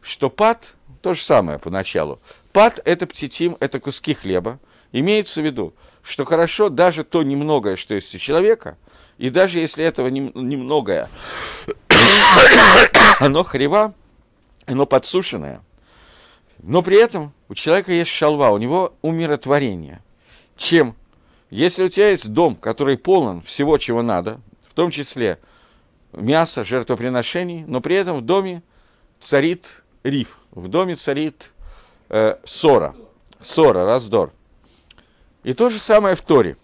что пад – то же самое поначалу. Пад – это птитим, это куски хлеба. Имеется в виду, что хорошо даже то немногое, что есть у человека, и даже если этого немногое оно хрева, оно подсушенное. Но при этом у человека есть шалва, у него умиротворение. Чем? Если у тебя есть дом, который полон всего, чего надо, в том числе мяса, жертвоприношений, но при этом в доме царит риф, в доме царит э, ссора, ссора, раздор. И то же самое в Торе.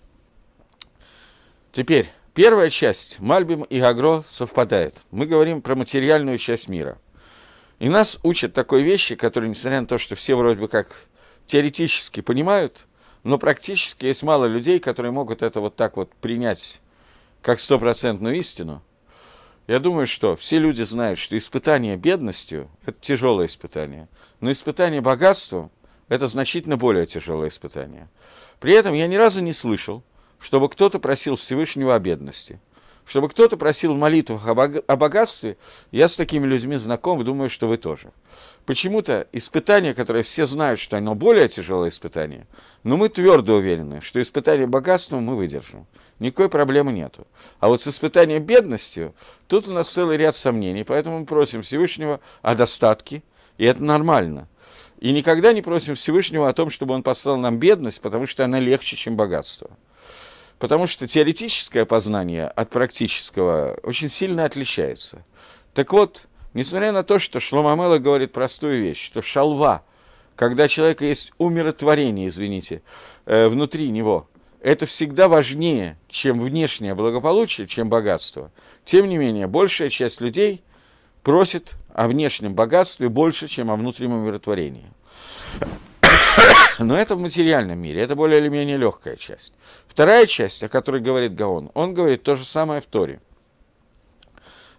Теперь, Первая часть Мальбим и Гагро совпадает. Мы говорим про материальную часть мира. И нас учат такой вещи, которые, несмотря на то, что все вроде бы как теоретически понимают, но практически есть мало людей, которые могут это вот так вот принять как стопроцентную истину. Я думаю, что все люди знают, что испытание бедностью – это тяжелое испытание, но испытание богатством – это значительно более тяжелое испытание. При этом я ни разу не слышал, чтобы кто-то просил Всевышнего о бедности, чтобы кто-то просил молитву молитвах о богатстве, я с такими людьми знаком, думаю, что вы тоже. Почему-то испытание, которое все знают, что оно более тяжелое испытание, но мы твердо уверены, что испытание богатством мы выдержим. Никакой проблемы нету. А вот с испытанием бедностью тут у нас целый ряд сомнений, поэтому мы просим Всевышнего о достатке, и это нормально. И никогда не просим Всевышнего о том, чтобы он послал нам бедность, потому что она легче, чем богатство. Потому что теоретическое познание от практического очень сильно отличается. Так вот, несмотря на то, что Шломамела говорит простую вещь, что шалва, когда человека есть умиротворение, извините, э, внутри него, это всегда важнее, чем внешнее благополучие, чем богатство. Тем не менее, большая часть людей просит о внешнем богатстве больше, чем о внутреннем умиротворении. Но это в материальном мире, это более или менее легкая часть. Вторая часть, о которой говорит Гаон, он говорит то же самое в Торе.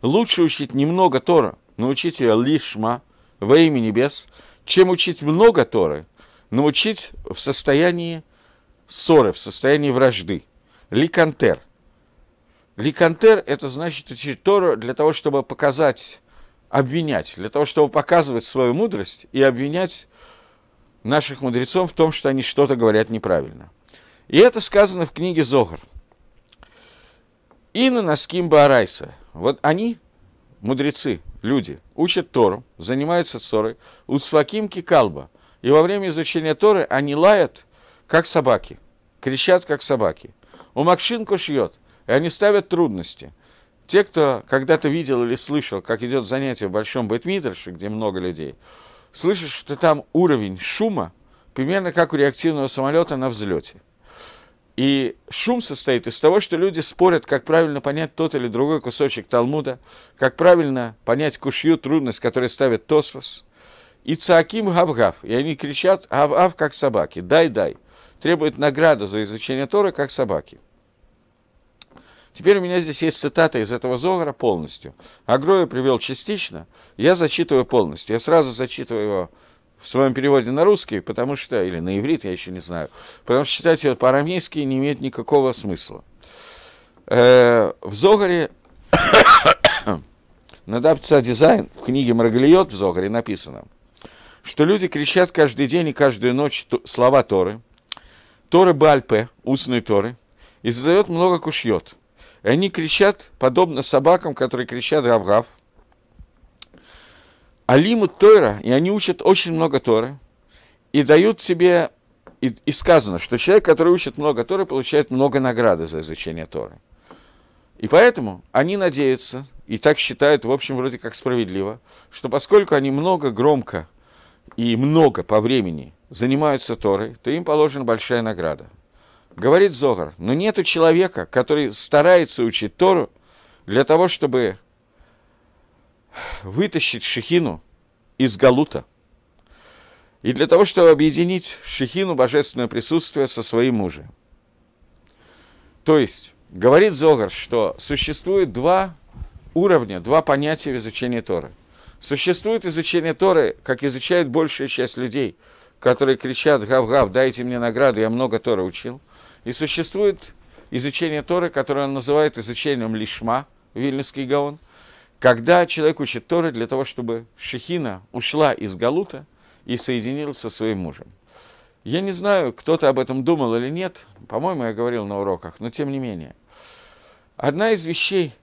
Лучше учить немного Тора, научить ее лишма во имя небес, чем учить много Торы, научить в состоянии ссоры, в состоянии вражды. Ликантер. Ликантер – это значит учить Тору для того, чтобы показать, обвинять, для того, чтобы показывать свою мудрость и обвинять наших мудрецов в том, что они что-то говорят неправильно. И это сказано в книге Зогар. И на Наским Баарайса. Вот они, мудрецы, люди, учат Тору, занимаются Торой, уцваким кикалба. И во время изучения Торы они лают, как собаки, кричат, как собаки. У Макшинку шьет, и они ставят трудности – те, кто когда-то видел или слышал, как идет занятие в Большом Бэтмидрше, где много людей, слышишь, что там уровень шума примерно как у реактивного самолета на взлете. И шум состоит из того, что люди спорят, как правильно понять тот или другой кусочек Талмуда, как правильно понять кушью трудность, которую ставит Тосфос. И Цааким гав-гав, и они кричат гав-гав, как собаки, дай-дай, требует награду за изучение Тора как собаки. Теперь у меня здесь есть цитата из этого Зогара полностью. Агроя привел частично, я зачитываю полностью. Я сразу зачитываю его в своем переводе на русский, потому что, или на иврит, я еще не знаю, потому что читать его по-арамейски не имеет никакого смысла. Э, в Зогаре на Надапца дизайн в книге Маргалиот в Зогаре написано, что люди кричат каждый день и каждую ночь слова Торы, Торы Бальпе, устные Торы, и задает много кушьет. И они кричат, подобно собакам, которые кричат «Гав-гав». Алиму Тора, и они учат очень много Торы, и дают себе, и, и сказано, что человек, который учит много Торы, получает много награды за изучение Торы. И поэтому они надеются, и так считают, в общем, вроде как справедливо, что поскольку они много, громко и много по времени занимаются Торой, то им положена большая награда – Говорит Зогар, но нету человека, который старается учить Тору для того, чтобы вытащить Шехину из Галута. И для того, чтобы объединить Шехину, божественное присутствие, со своим мужем. То есть, говорит Зогар, что существует два уровня, два понятия в изучении Торы. Существует изучение Торы, как изучает большая часть людей, которые кричат «Гав-гав, дайте мне награду, я много Торы учил». – и существует изучение Торы, которое он называет изучением лишма, Вильнюсский Гаон, когда человек учит Торы для того, чтобы Шехина ушла из Галута и соединилась со своим мужем. Я не знаю, кто-то об этом думал или нет, по-моему, я говорил на уроках, но тем не менее. Одна из вещей,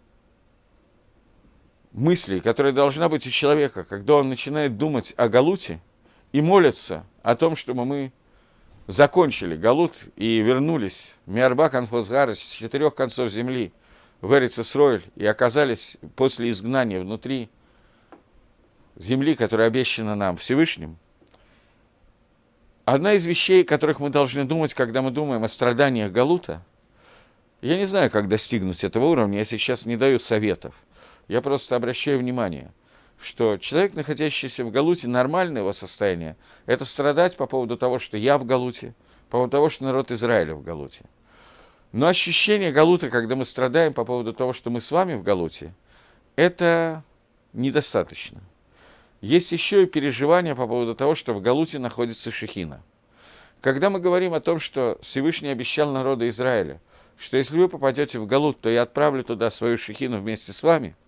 мыслей, которая должна быть у человека, когда он начинает думать о Галуте и молится о том, чтобы мы закончили Галут и вернулись Миарбак Анхозгарыч с четырех концов земли в Эрицесройль и оказались после изгнания внутри земли, которая обещана нам Всевышним, одна из вещей, о которых мы должны думать, когда мы думаем о страданиях Галута, я не знаю, как достигнуть этого уровня, я сейчас не даю советов, я просто обращаю внимание – что человек, находящийся в Галуте, нормальное его состояние, это страдать по поводу того, что я в Галуте, по поводу того, что народ Израиля в Галуте. Но ощущение Галута, когда мы страдаем по поводу того, что мы с вами в Галуте, это недостаточно. Есть еще и переживания по поводу того, что в Галуте находится Шехина. Когда мы говорим о том, что Всевышний обещал народу Израиля, что если вы попадете в Галут, то я отправлю туда свою Шехину вместе с вами –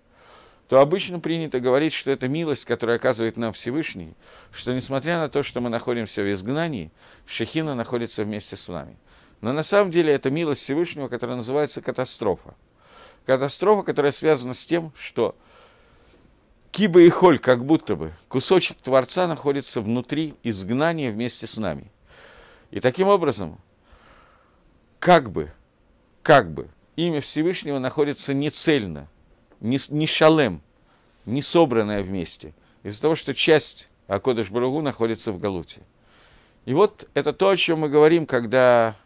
то обычно принято говорить, что это милость, которая оказывает нам Всевышний, что несмотря на то, что мы находимся в изгнании, Шехина находится вместе с нами. Но на самом деле это милость Всевышнего, которая называется катастрофа. Катастрофа, которая связана с тем, что киба и холь, как будто бы, кусочек Творца находится внутри изгнания вместе с нами. И таким образом, как бы, как бы, имя Всевышнего находится нецельно – не, не шалем, не собранное вместе, из-за того, что часть Акодыш Баругу находится в Галуте. И вот это то, о чем мы говорим, когда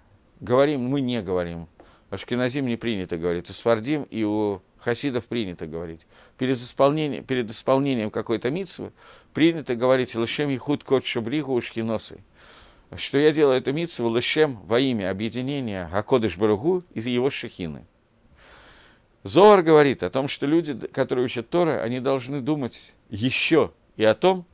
говорим, мы не говорим. У Ашкеназим не принято говорить, у Свардим и у хасидов принято говорить. Перед, исполнением, перед исполнением какой-то митсвы принято говорить «Лешем Ихуд Кот Шабриху Ушкиносы». Что я делаю эту митсву «Лешем» во имя объединения Акодыш Баругу и его шахины – Зоар говорит о том, что люди, которые учат Тора, они должны думать еще и о том,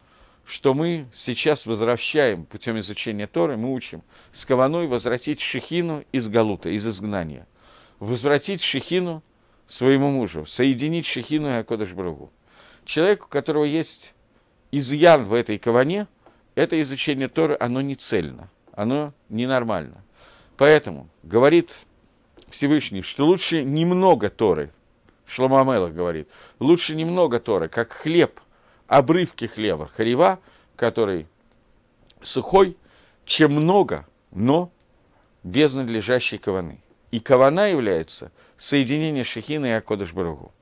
что мы сейчас возвращаем путем изучения Торы, мы учим с Каваной возвратить Шехину из Галута, из изгнания. Возвратить Шехину своему мужу, соединить Шехину и Акодыш Бругу. Человек, у которого есть изъян в этой Каване, это изучение Торы, оно не цельно, оно ненормально. Поэтому, говорит Всевышний, что лучше немного Торы, Шламамелах говорит, лучше немного Торы, как хлеб, обрывки хлеба, харева, который сухой, чем много, но без надлежащей каваны. И кавана является соединение Шехина и Акодыш Баругу.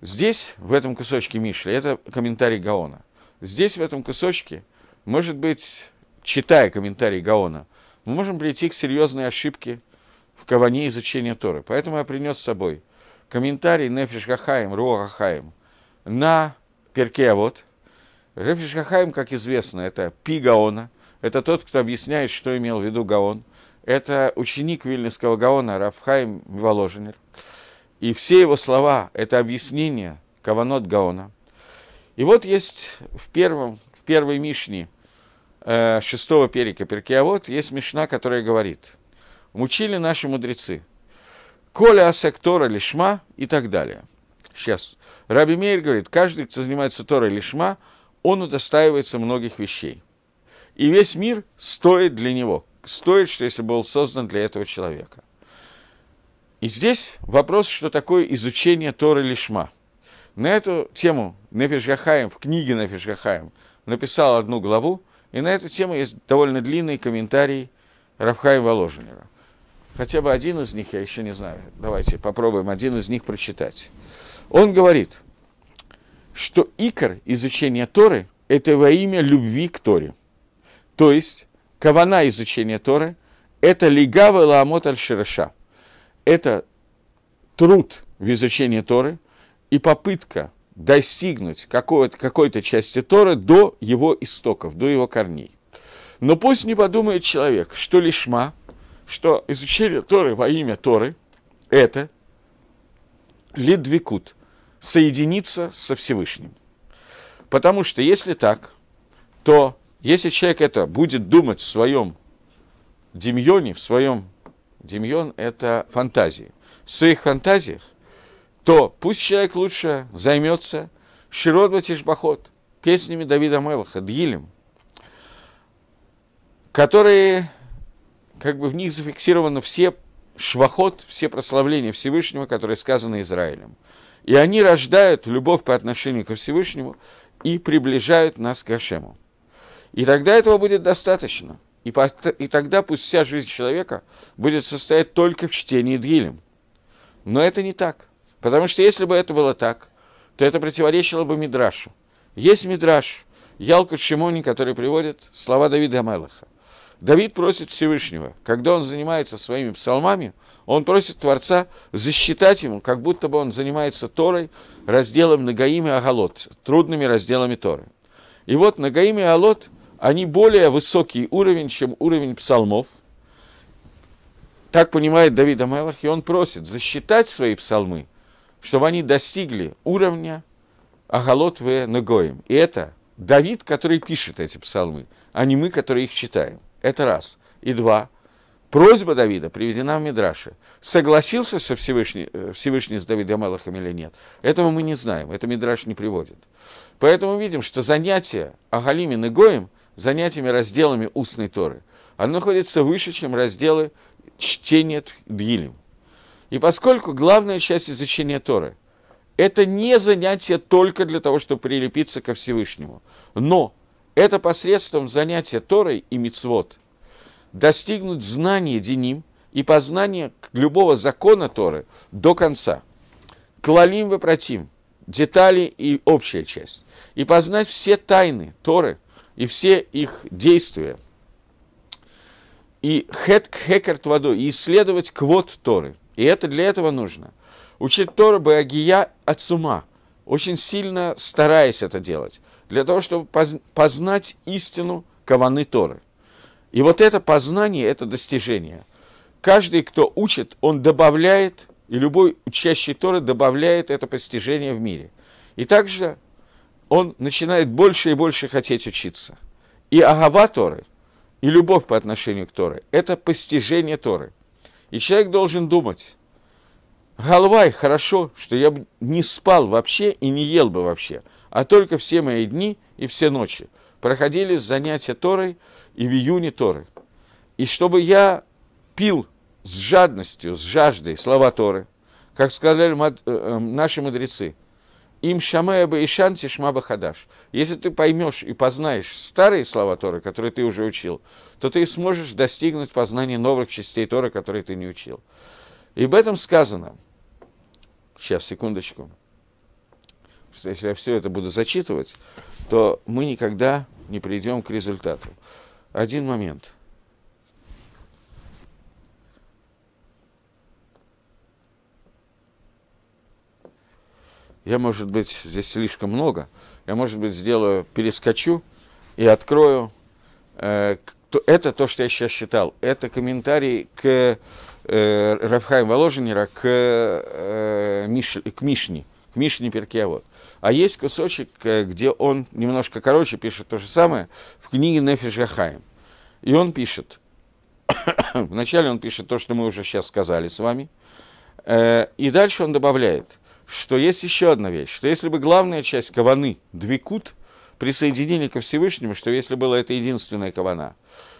Здесь, в этом кусочке Мишли, это комментарий Гаона. Здесь, в этом кусочке, может быть, читая комментарий Гаона, мы можем прийти к серьезной ошибке – в Каване изучения Торы. Поэтому я принес с собой комментарий Нефиш Гахаим, Руа Гахаим на Перке а вот. Нефиш Гахаим, как известно, это Пи Гаона, это тот, кто объясняет, что имел в виду Гаон. Это ученик Вильнюсского Гаона Рафхаим Воложенер. И все его слова – это объяснение Каванот Гаона. И вот есть в, первом, в первой Мишне э, – шестого перика Перкеавод есть Мишна, которая говорит, мучили наши мудрецы. Коля асек Тора лишма и так далее. Сейчас. Раби Мейер говорит, каждый, кто занимается Торой лишма, он удостаивается многих вещей. И весь мир стоит для него. Стоит, что если был создан для этого человека. И здесь вопрос, что такое изучение Торы лишма. На эту тему Нефишгахаем в книге Нефишгахаем написал одну главу, и на эту тему есть довольно длинный комментарий Рафхаева Ложенера. Хотя бы один из них, я еще не знаю. Давайте попробуем один из них прочитать. Он говорит, что икор изучения Торы – это во имя любви к Торе. То есть, кавана изучения Торы – это лигава лаамот аль-шираша. Это труд в изучении Торы и попытка достигнуть какой-то, какой части Торы до его истоков, до его корней. Но пусть не подумает человек, что лишма – что изучение Торы во имя Торы – это лидвикут – соединиться со Всевышним. Потому что если так, то если человек это будет думать в своем демьоне, в своем демьон – это фантазии, в своих фантазиях, то пусть человек лучше займется Широт песнями Давида Мелаха, Дгилем, которые как бы в них зафиксированы все швахот, все прославления Всевышнего, которые сказаны Израилем. И они рождают любовь по отношению ко Всевышнему и приближают нас к Ашему. И тогда этого будет достаточно. И, по, и тогда пусть вся жизнь человека будет состоять только в чтении Дгилем. Но это не так. Потому что если бы это было так, то это противоречило бы Мидрашу. Есть Мидраш, Ялкут Шимони, который приводит слова Давида Амелаха. Давид просит Всевышнего, когда он занимается своими псалмами, он просит Творца засчитать ему, как будто бы он занимается Торой, разделом Нагаим и Агалот, трудными разделами Торы. И вот Нагаим и Агалот, они более высокий уровень, чем уровень псалмов. Так понимает Давид Амелах, и он просит засчитать свои псалмы, чтобы они достигли уровня Агалот в Нагоим. И это Давид, который пишет эти псалмы, а не мы, которые их читаем. Это раз. И два. Просьба Давида приведена в Мидраше. Согласился со Всевышний, э, Всевышний с Давидом Элохом или нет, этого мы не знаем, это Мидраш не приводит. Поэтому видим, что занятие Агалими и Гоем, занятиями разделами устной Торы, оно находится выше, чем разделы чтения Дгилем. И поскольку главная часть изучения Торы – это не занятие только для того, чтобы прилепиться ко Всевышнему, но это посредством занятия Торой и Мицвод достигнуть знания Деним и познания любого закона Торы до конца. Клалим вопротим, детали и общая часть. И познать все тайны Торы и все их действия. И хет к хекерт и исследовать квот Торы. И это для этого нужно. Учить Тору Багия от ума, очень сильно стараясь это делать для того, чтобы познать истину Каваны Торы. И вот это познание, это достижение. Каждый, кто учит, он добавляет, и любой учащий Торы добавляет это постижение в мире. И также он начинает больше и больше хотеть учиться. И агава Торы, и любовь по отношению к Торе – это постижение Торы. И человек должен думать, Галвай, хорошо, что я бы не спал вообще и не ел бы вообще – а только все мои дни и все ночи проходили занятия Торой и в июне Торы. И чтобы я пил с жадностью, с жаждой слова Торы, как сказали э, э, наши мудрецы, им шамая бы ишан тишма хадаш. Если ты поймешь и познаешь старые слова Торы, которые ты уже учил, то ты сможешь достигнуть познания новых частей Торы, которые ты не учил. И об этом сказано. Сейчас, секундочку если я все это буду зачитывать, то мы никогда не придем к результату. Один момент. Я, может быть, здесь слишком много. Я, может быть, сделаю, перескочу и открою. Э, это то, что я сейчас считал. Это комментарий к э, Рафхайм Воложенера, к, э, Миш, к Мишне, к Мишне Перкиавод. А есть кусочек, э, где он немножко короче пишет то же самое в книге Нефиш Гахаем. И он пишет, вначале он пишет то, что мы уже сейчас сказали с вами, э, и дальше он добавляет, что есть еще одна вещь, что если бы главная часть каваны, двикут, присоединили ко Всевышнему, что если была это единственная кавана,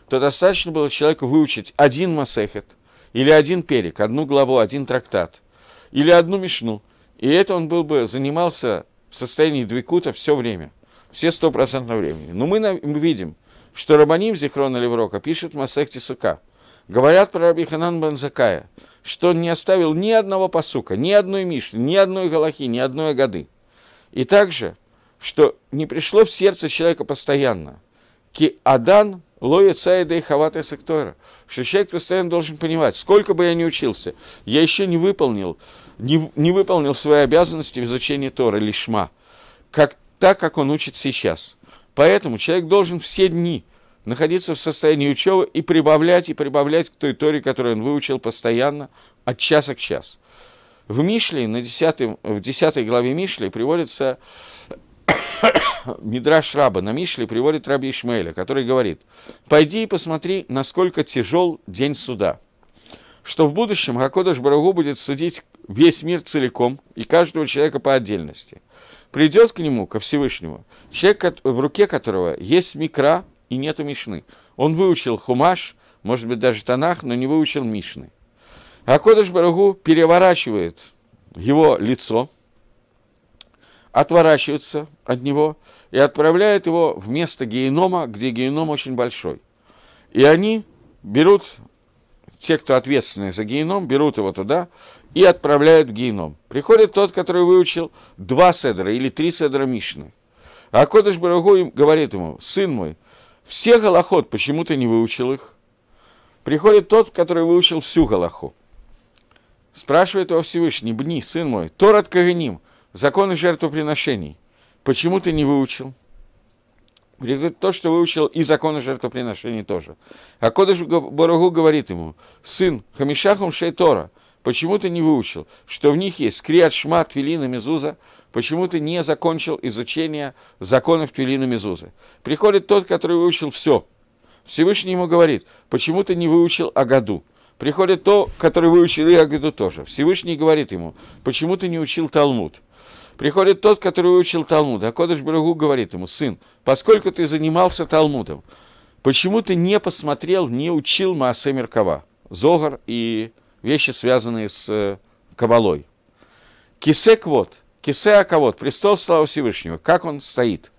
то достаточно было человеку выучить один масехет, или один перик, одну главу, один трактат, или одну мишну, и это он был бы занимался в состоянии двикута все время, все стопроцентно времени. Но мы видим, что Рабаним Зихрона Леврока пишет Масехти Сука. Говорят про Раби Ханан Банзакая, что он не оставил ни одного посука, ни одной мишни, ни одной галахи, ни одной годы. И также, что не пришло в сердце человека постоянно. Ки Адан лоя цаида и хавата сектора. Что человек постоянно должен понимать, сколько бы я ни учился, я еще не выполнил не, не выполнил свои обязанности в изучении Торы или Шма, как, так, как он учит сейчас. Поэтому человек должен все дни находиться в состоянии учебы и прибавлять, и прибавлять к той Торе, которую он выучил постоянно, от часа к часу. В Мишле, на 10, в 10 главе Мишли приводится Мидраш Раба на Мишле приводит Раби Ишмаэля, который говорит, «Пойди и посмотри, насколько тяжел день суда» что в будущем Хакодыш Барагу будет судить весь мир целиком и каждого человека по отдельности. Придет к нему, ко Всевышнему, человек, в руке которого есть микра и нету мишны. Он выучил хумаш, может быть, даже Танах, но не выучил мишны. А Кодыш Барагу переворачивает его лицо, отворачивается от него и отправляет его в место генома, где геном очень большой. И они берут те, кто ответственны за геном, берут его туда и отправляют в геном. Приходит тот, который выучил два седра или три седра Мишны. А Кодыш Барагу им говорит ему, сын мой, все голоход, почему ты не выучил их? Приходит тот, который выучил всю Галаху. Спрашивает его Всевышний, Бни, сын мой, Торат Каганим, законы жертвоприношений, почему ты не выучил? Говорит, то, что выучил и законы жертвоприношений тоже. А Кодыш Барагу говорит ему, сын Хамишахум Шейтора, почему ты не выучил, что в них есть Криат Шма, Твилина, Мезуза, почему ты не закончил изучение законов Твилина, Мезузы? Приходит тот, который выучил все. Всевышний ему говорит, почему ты не выучил Агаду? Приходит то, который выучил и Агаду тоже. Всевышний говорит ему, почему ты не учил Талмуд? Приходит тот, который учил Талмуд. А Кодыш Барагу говорит ему, сын, поскольку ты занимался Талмудом, почему ты не посмотрел, не учил Маасе Меркава, Зогар и вещи, связанные с э, Кабалой? Кисек вот, Кисе Аковод, престол Слава Всевышнего, как он стоит?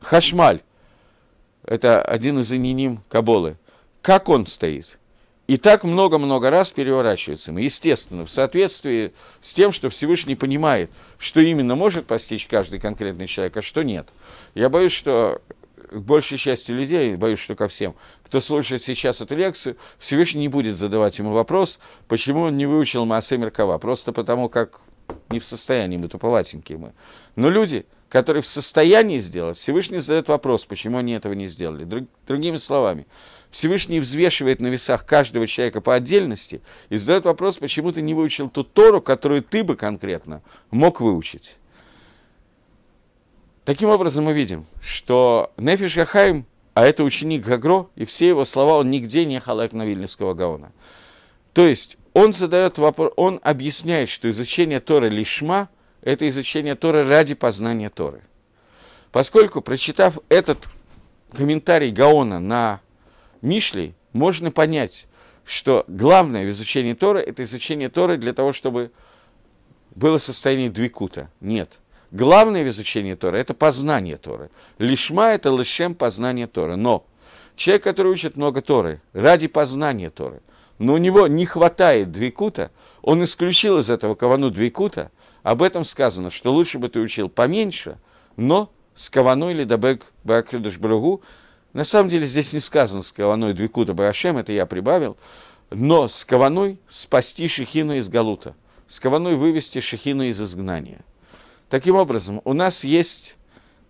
Хашмаль, это один из ининим Кабалы, как он стоит? И так много-много раз переворачиваются мы, естественно, в соответствии с тем, что Всевышний понимает, что именно может постичь каждый конкретный человек, а что нет. Я боюсь, что большей части людей, боюсь, что ко всем, кто слушает сейчас эту лекцию, Всевышний не будет задавать ему вопрос, почему он не выучил Маасе Меркова, просто потому как не в состоянии мы, туповатенькие мы. Но люди, которые в состоянии сделать, Всевышний задает вопрос, почему они этого не сделали. Друг, другими словами, Всевышний взвешивает на весах каждого человека по отдельности и задает вопрос, почему ты не выучил ту Тору, которую ты бы конкретно мог выучить. Таким образом мы видим, что Нефиш Гахаим, а это ученик Гагро, и все его слова, он нигде не халак на Вильнюсского Гаона. То есть он задает вопрос, он объясняет, что изучение Торы лишма – это изучение Торы ради познания Торы. Поскольку, прочитав этот комментарий Гаона на Мишлей можно понять, что главное в изучении Торы – это изучение Торы для того, чтобы было состояние двикута. Нет. Главное в изучении Торы – это познание Торы. Лишма – это лишем познание Торы. Но человек, который учит много Торы, ради познания Торы, но у него не хватает двикута, он исключил из этого кавану двикута, об этом сказано, что лучше бы ты учил поменьше, но с кавану или дабек бакридыш брагу, на самом деле здесь не сказано с Каваной Двикута Барашем, это я прибавил, но с Каваной спасти Шехина из Галута, с Каваной вывести Шехина из изгнания. Таким образом, у нас есть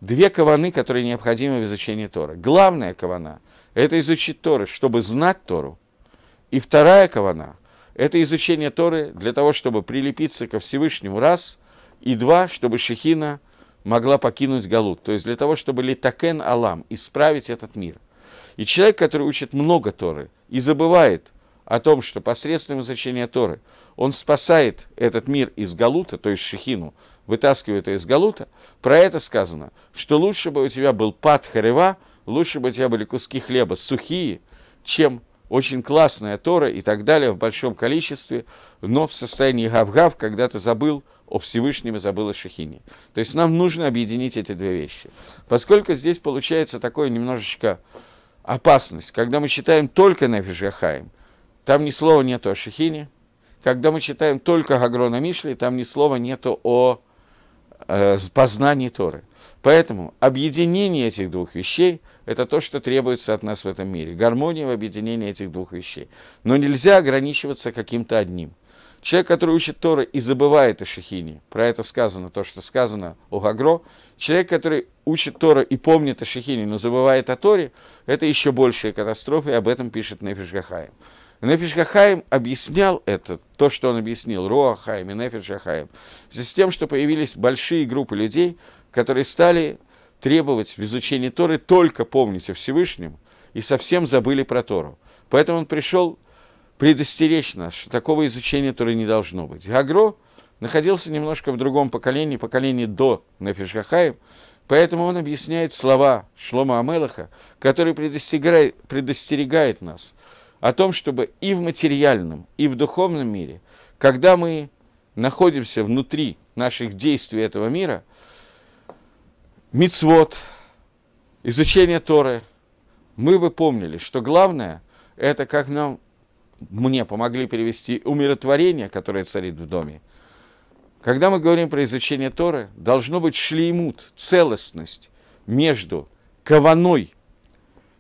две Каваны, которые необходимы в изучении Тора. Главная Кавана – это изучить Торы, чтобы знать Тору. И вторая Кавана – это изучение Торы для того, чтобы прилепиться ко Всевышнему раз, и два, чтобы Шехина – могла покинуть Галут. То есть для того, чтобы литакен Алам, исправить этот мир. И человек, который учит много Торы и забывает о том, что посредством изучения Торы он спасает этот мир из Галута, то есть Шехину, вытаскивает ее из Галута, про это сказано, что лучше бы у тебя был пад харева, лучше бы у тебя были куски хлеба сухие, чем очень классная Тора и так далее в большом количестве, но в состоянии гав-гав, когда ты забыл о Всевышнем и забыл о Шехине. То есть нам нужно объединить эти две вещи. Поскольку здесь получается такое немножечко опасность, когда мы читаем только Нефиш Гахаим, там ни слова нету о Шехине, когда мы читаем только Гагрона Мишли, там ни слова нету о э, познании Торы. Поэтому объединение этих двух вещей – это то, что требуется от нас в этом мире. Гармония в объединении этих двух вещей. Но нельзя ограничиваться каким-то одним. Человек, который учит Торы и забывает о Шехине, про это сказано, то, что сказано у Гагро, человек, который учит Тора и помнит о Шехине, но забывает о Торе, это еще большая катастрофа, и об этом пишет Нефиш Гахаем. Нефиш Гахаем объяснял это, то, что он объяснил, Роа Хаим и Нефиш Гахаем, с тем, что появились большие группы людей, которые стали требовать в изучении Торы только помнить о Всевышнем и совсем забыли про Тору. Поэтому он пришел предостеречь нас, что такого изучения Торы не должно быть. Гагро находился немножко в другом поколении, поколении до Нефишхахаем, поэтому он объясняет слова Шлома Амелаха, который предостерегает, предостерегает нас о том, чтобы и в материальном, и в духовном мире, когда мы находимся внутри наших действий этого мира, мицвод, изучение Торы, мы бы помнили, что главное – это как нам мне помогли перевести умиротворение, которое царит в доме. Когда мы говорим про изучение Торы, должно быть шлеймут, целостность между кованой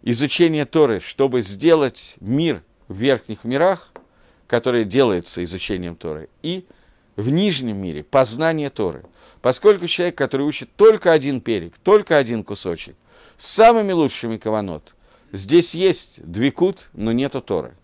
изучения Торы, чтобы сделать мир в верхних мирах, который делается изучением Торы, и в нижнем мире познание Торы. Поскольку человек, который учит только один перек, только один кусочек, с самыми лучшими каванот, здесь есть двикут, но нету Торы.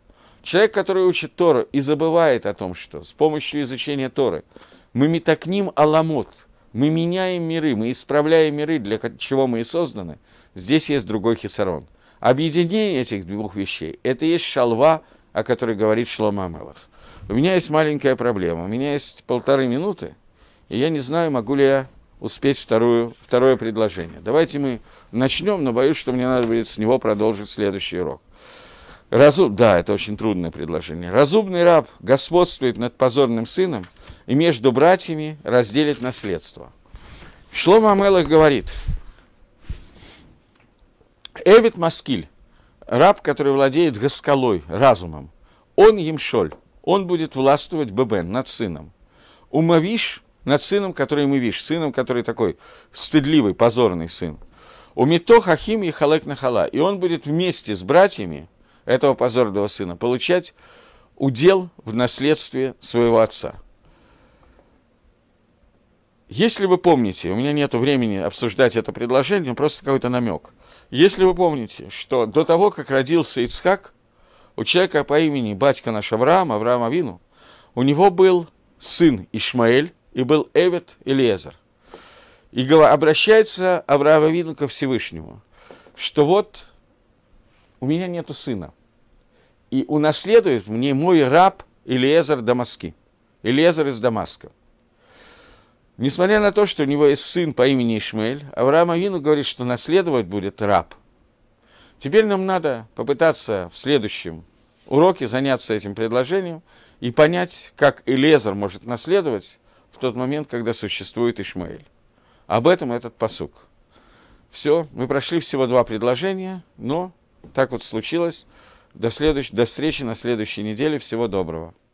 Человек, который учит Тору и забывает о том, что с помощью изучения Торы мы метакним аламот, мы меняем миры, мы исправляем миры, для чего мы и созданы, здесь есть другой хисарон. Объединение этих двух вещей – это есть шалва, о которой говорит Шлома Амелах. У меня есть маленькая проблема. У меня есть полторы минуты, и я не знаю, могу ли я успеть вторую, второе предложение. Давайте мы начнем, но боюсь, что мне надо будет с него продолжить следующий урок. Разум... Да, это очень трудное предложение. Разумный раб господствует над позорным сыном и между братьями разделит наследство. Шлома Амелах говорит, Эвид Маскиль, раб, который владеет гаскалой, разумом, он емшоль, он будет властвовать Бебен над сыном. Умавиш над сыном, который мы видишь, сыном, который такой стыдливый, позорный сын. У Мито Хахим и Халек Нахала. И он будет вместе с братьями – этого позорного сына, получать удел в наследстве своего отца. Если вы помните, у меня нет времени обсуждать это предложение, просто какой-то намек. Если вы помните, что до того, как родился Ицхак, у человека по имени батька наш Авраам, Авраам Авину, у него был сын Ишмаэль и был Эвет Элиезер. И обращается Авраам Авину ко Всевышнему, что вот у меня нету сына и унаследует мне мой раб Илиезер Дамаски, Илиезер из Дамаска. Несмотря на то, что у него есть сын по имени Ишмель, Авраам Авину говорит, что наследовать будет раб. Теперь нам надо попытаться в следующем уроке заняться этим предложением и понять, как Элезар может наследовать в тот момент, когда существует Ишмаэль. Об этом этот посук. Все, мы прошли всего два предложения, но так вот случилось, до, следующ... До встречи на следующей неделе. Всего доброго.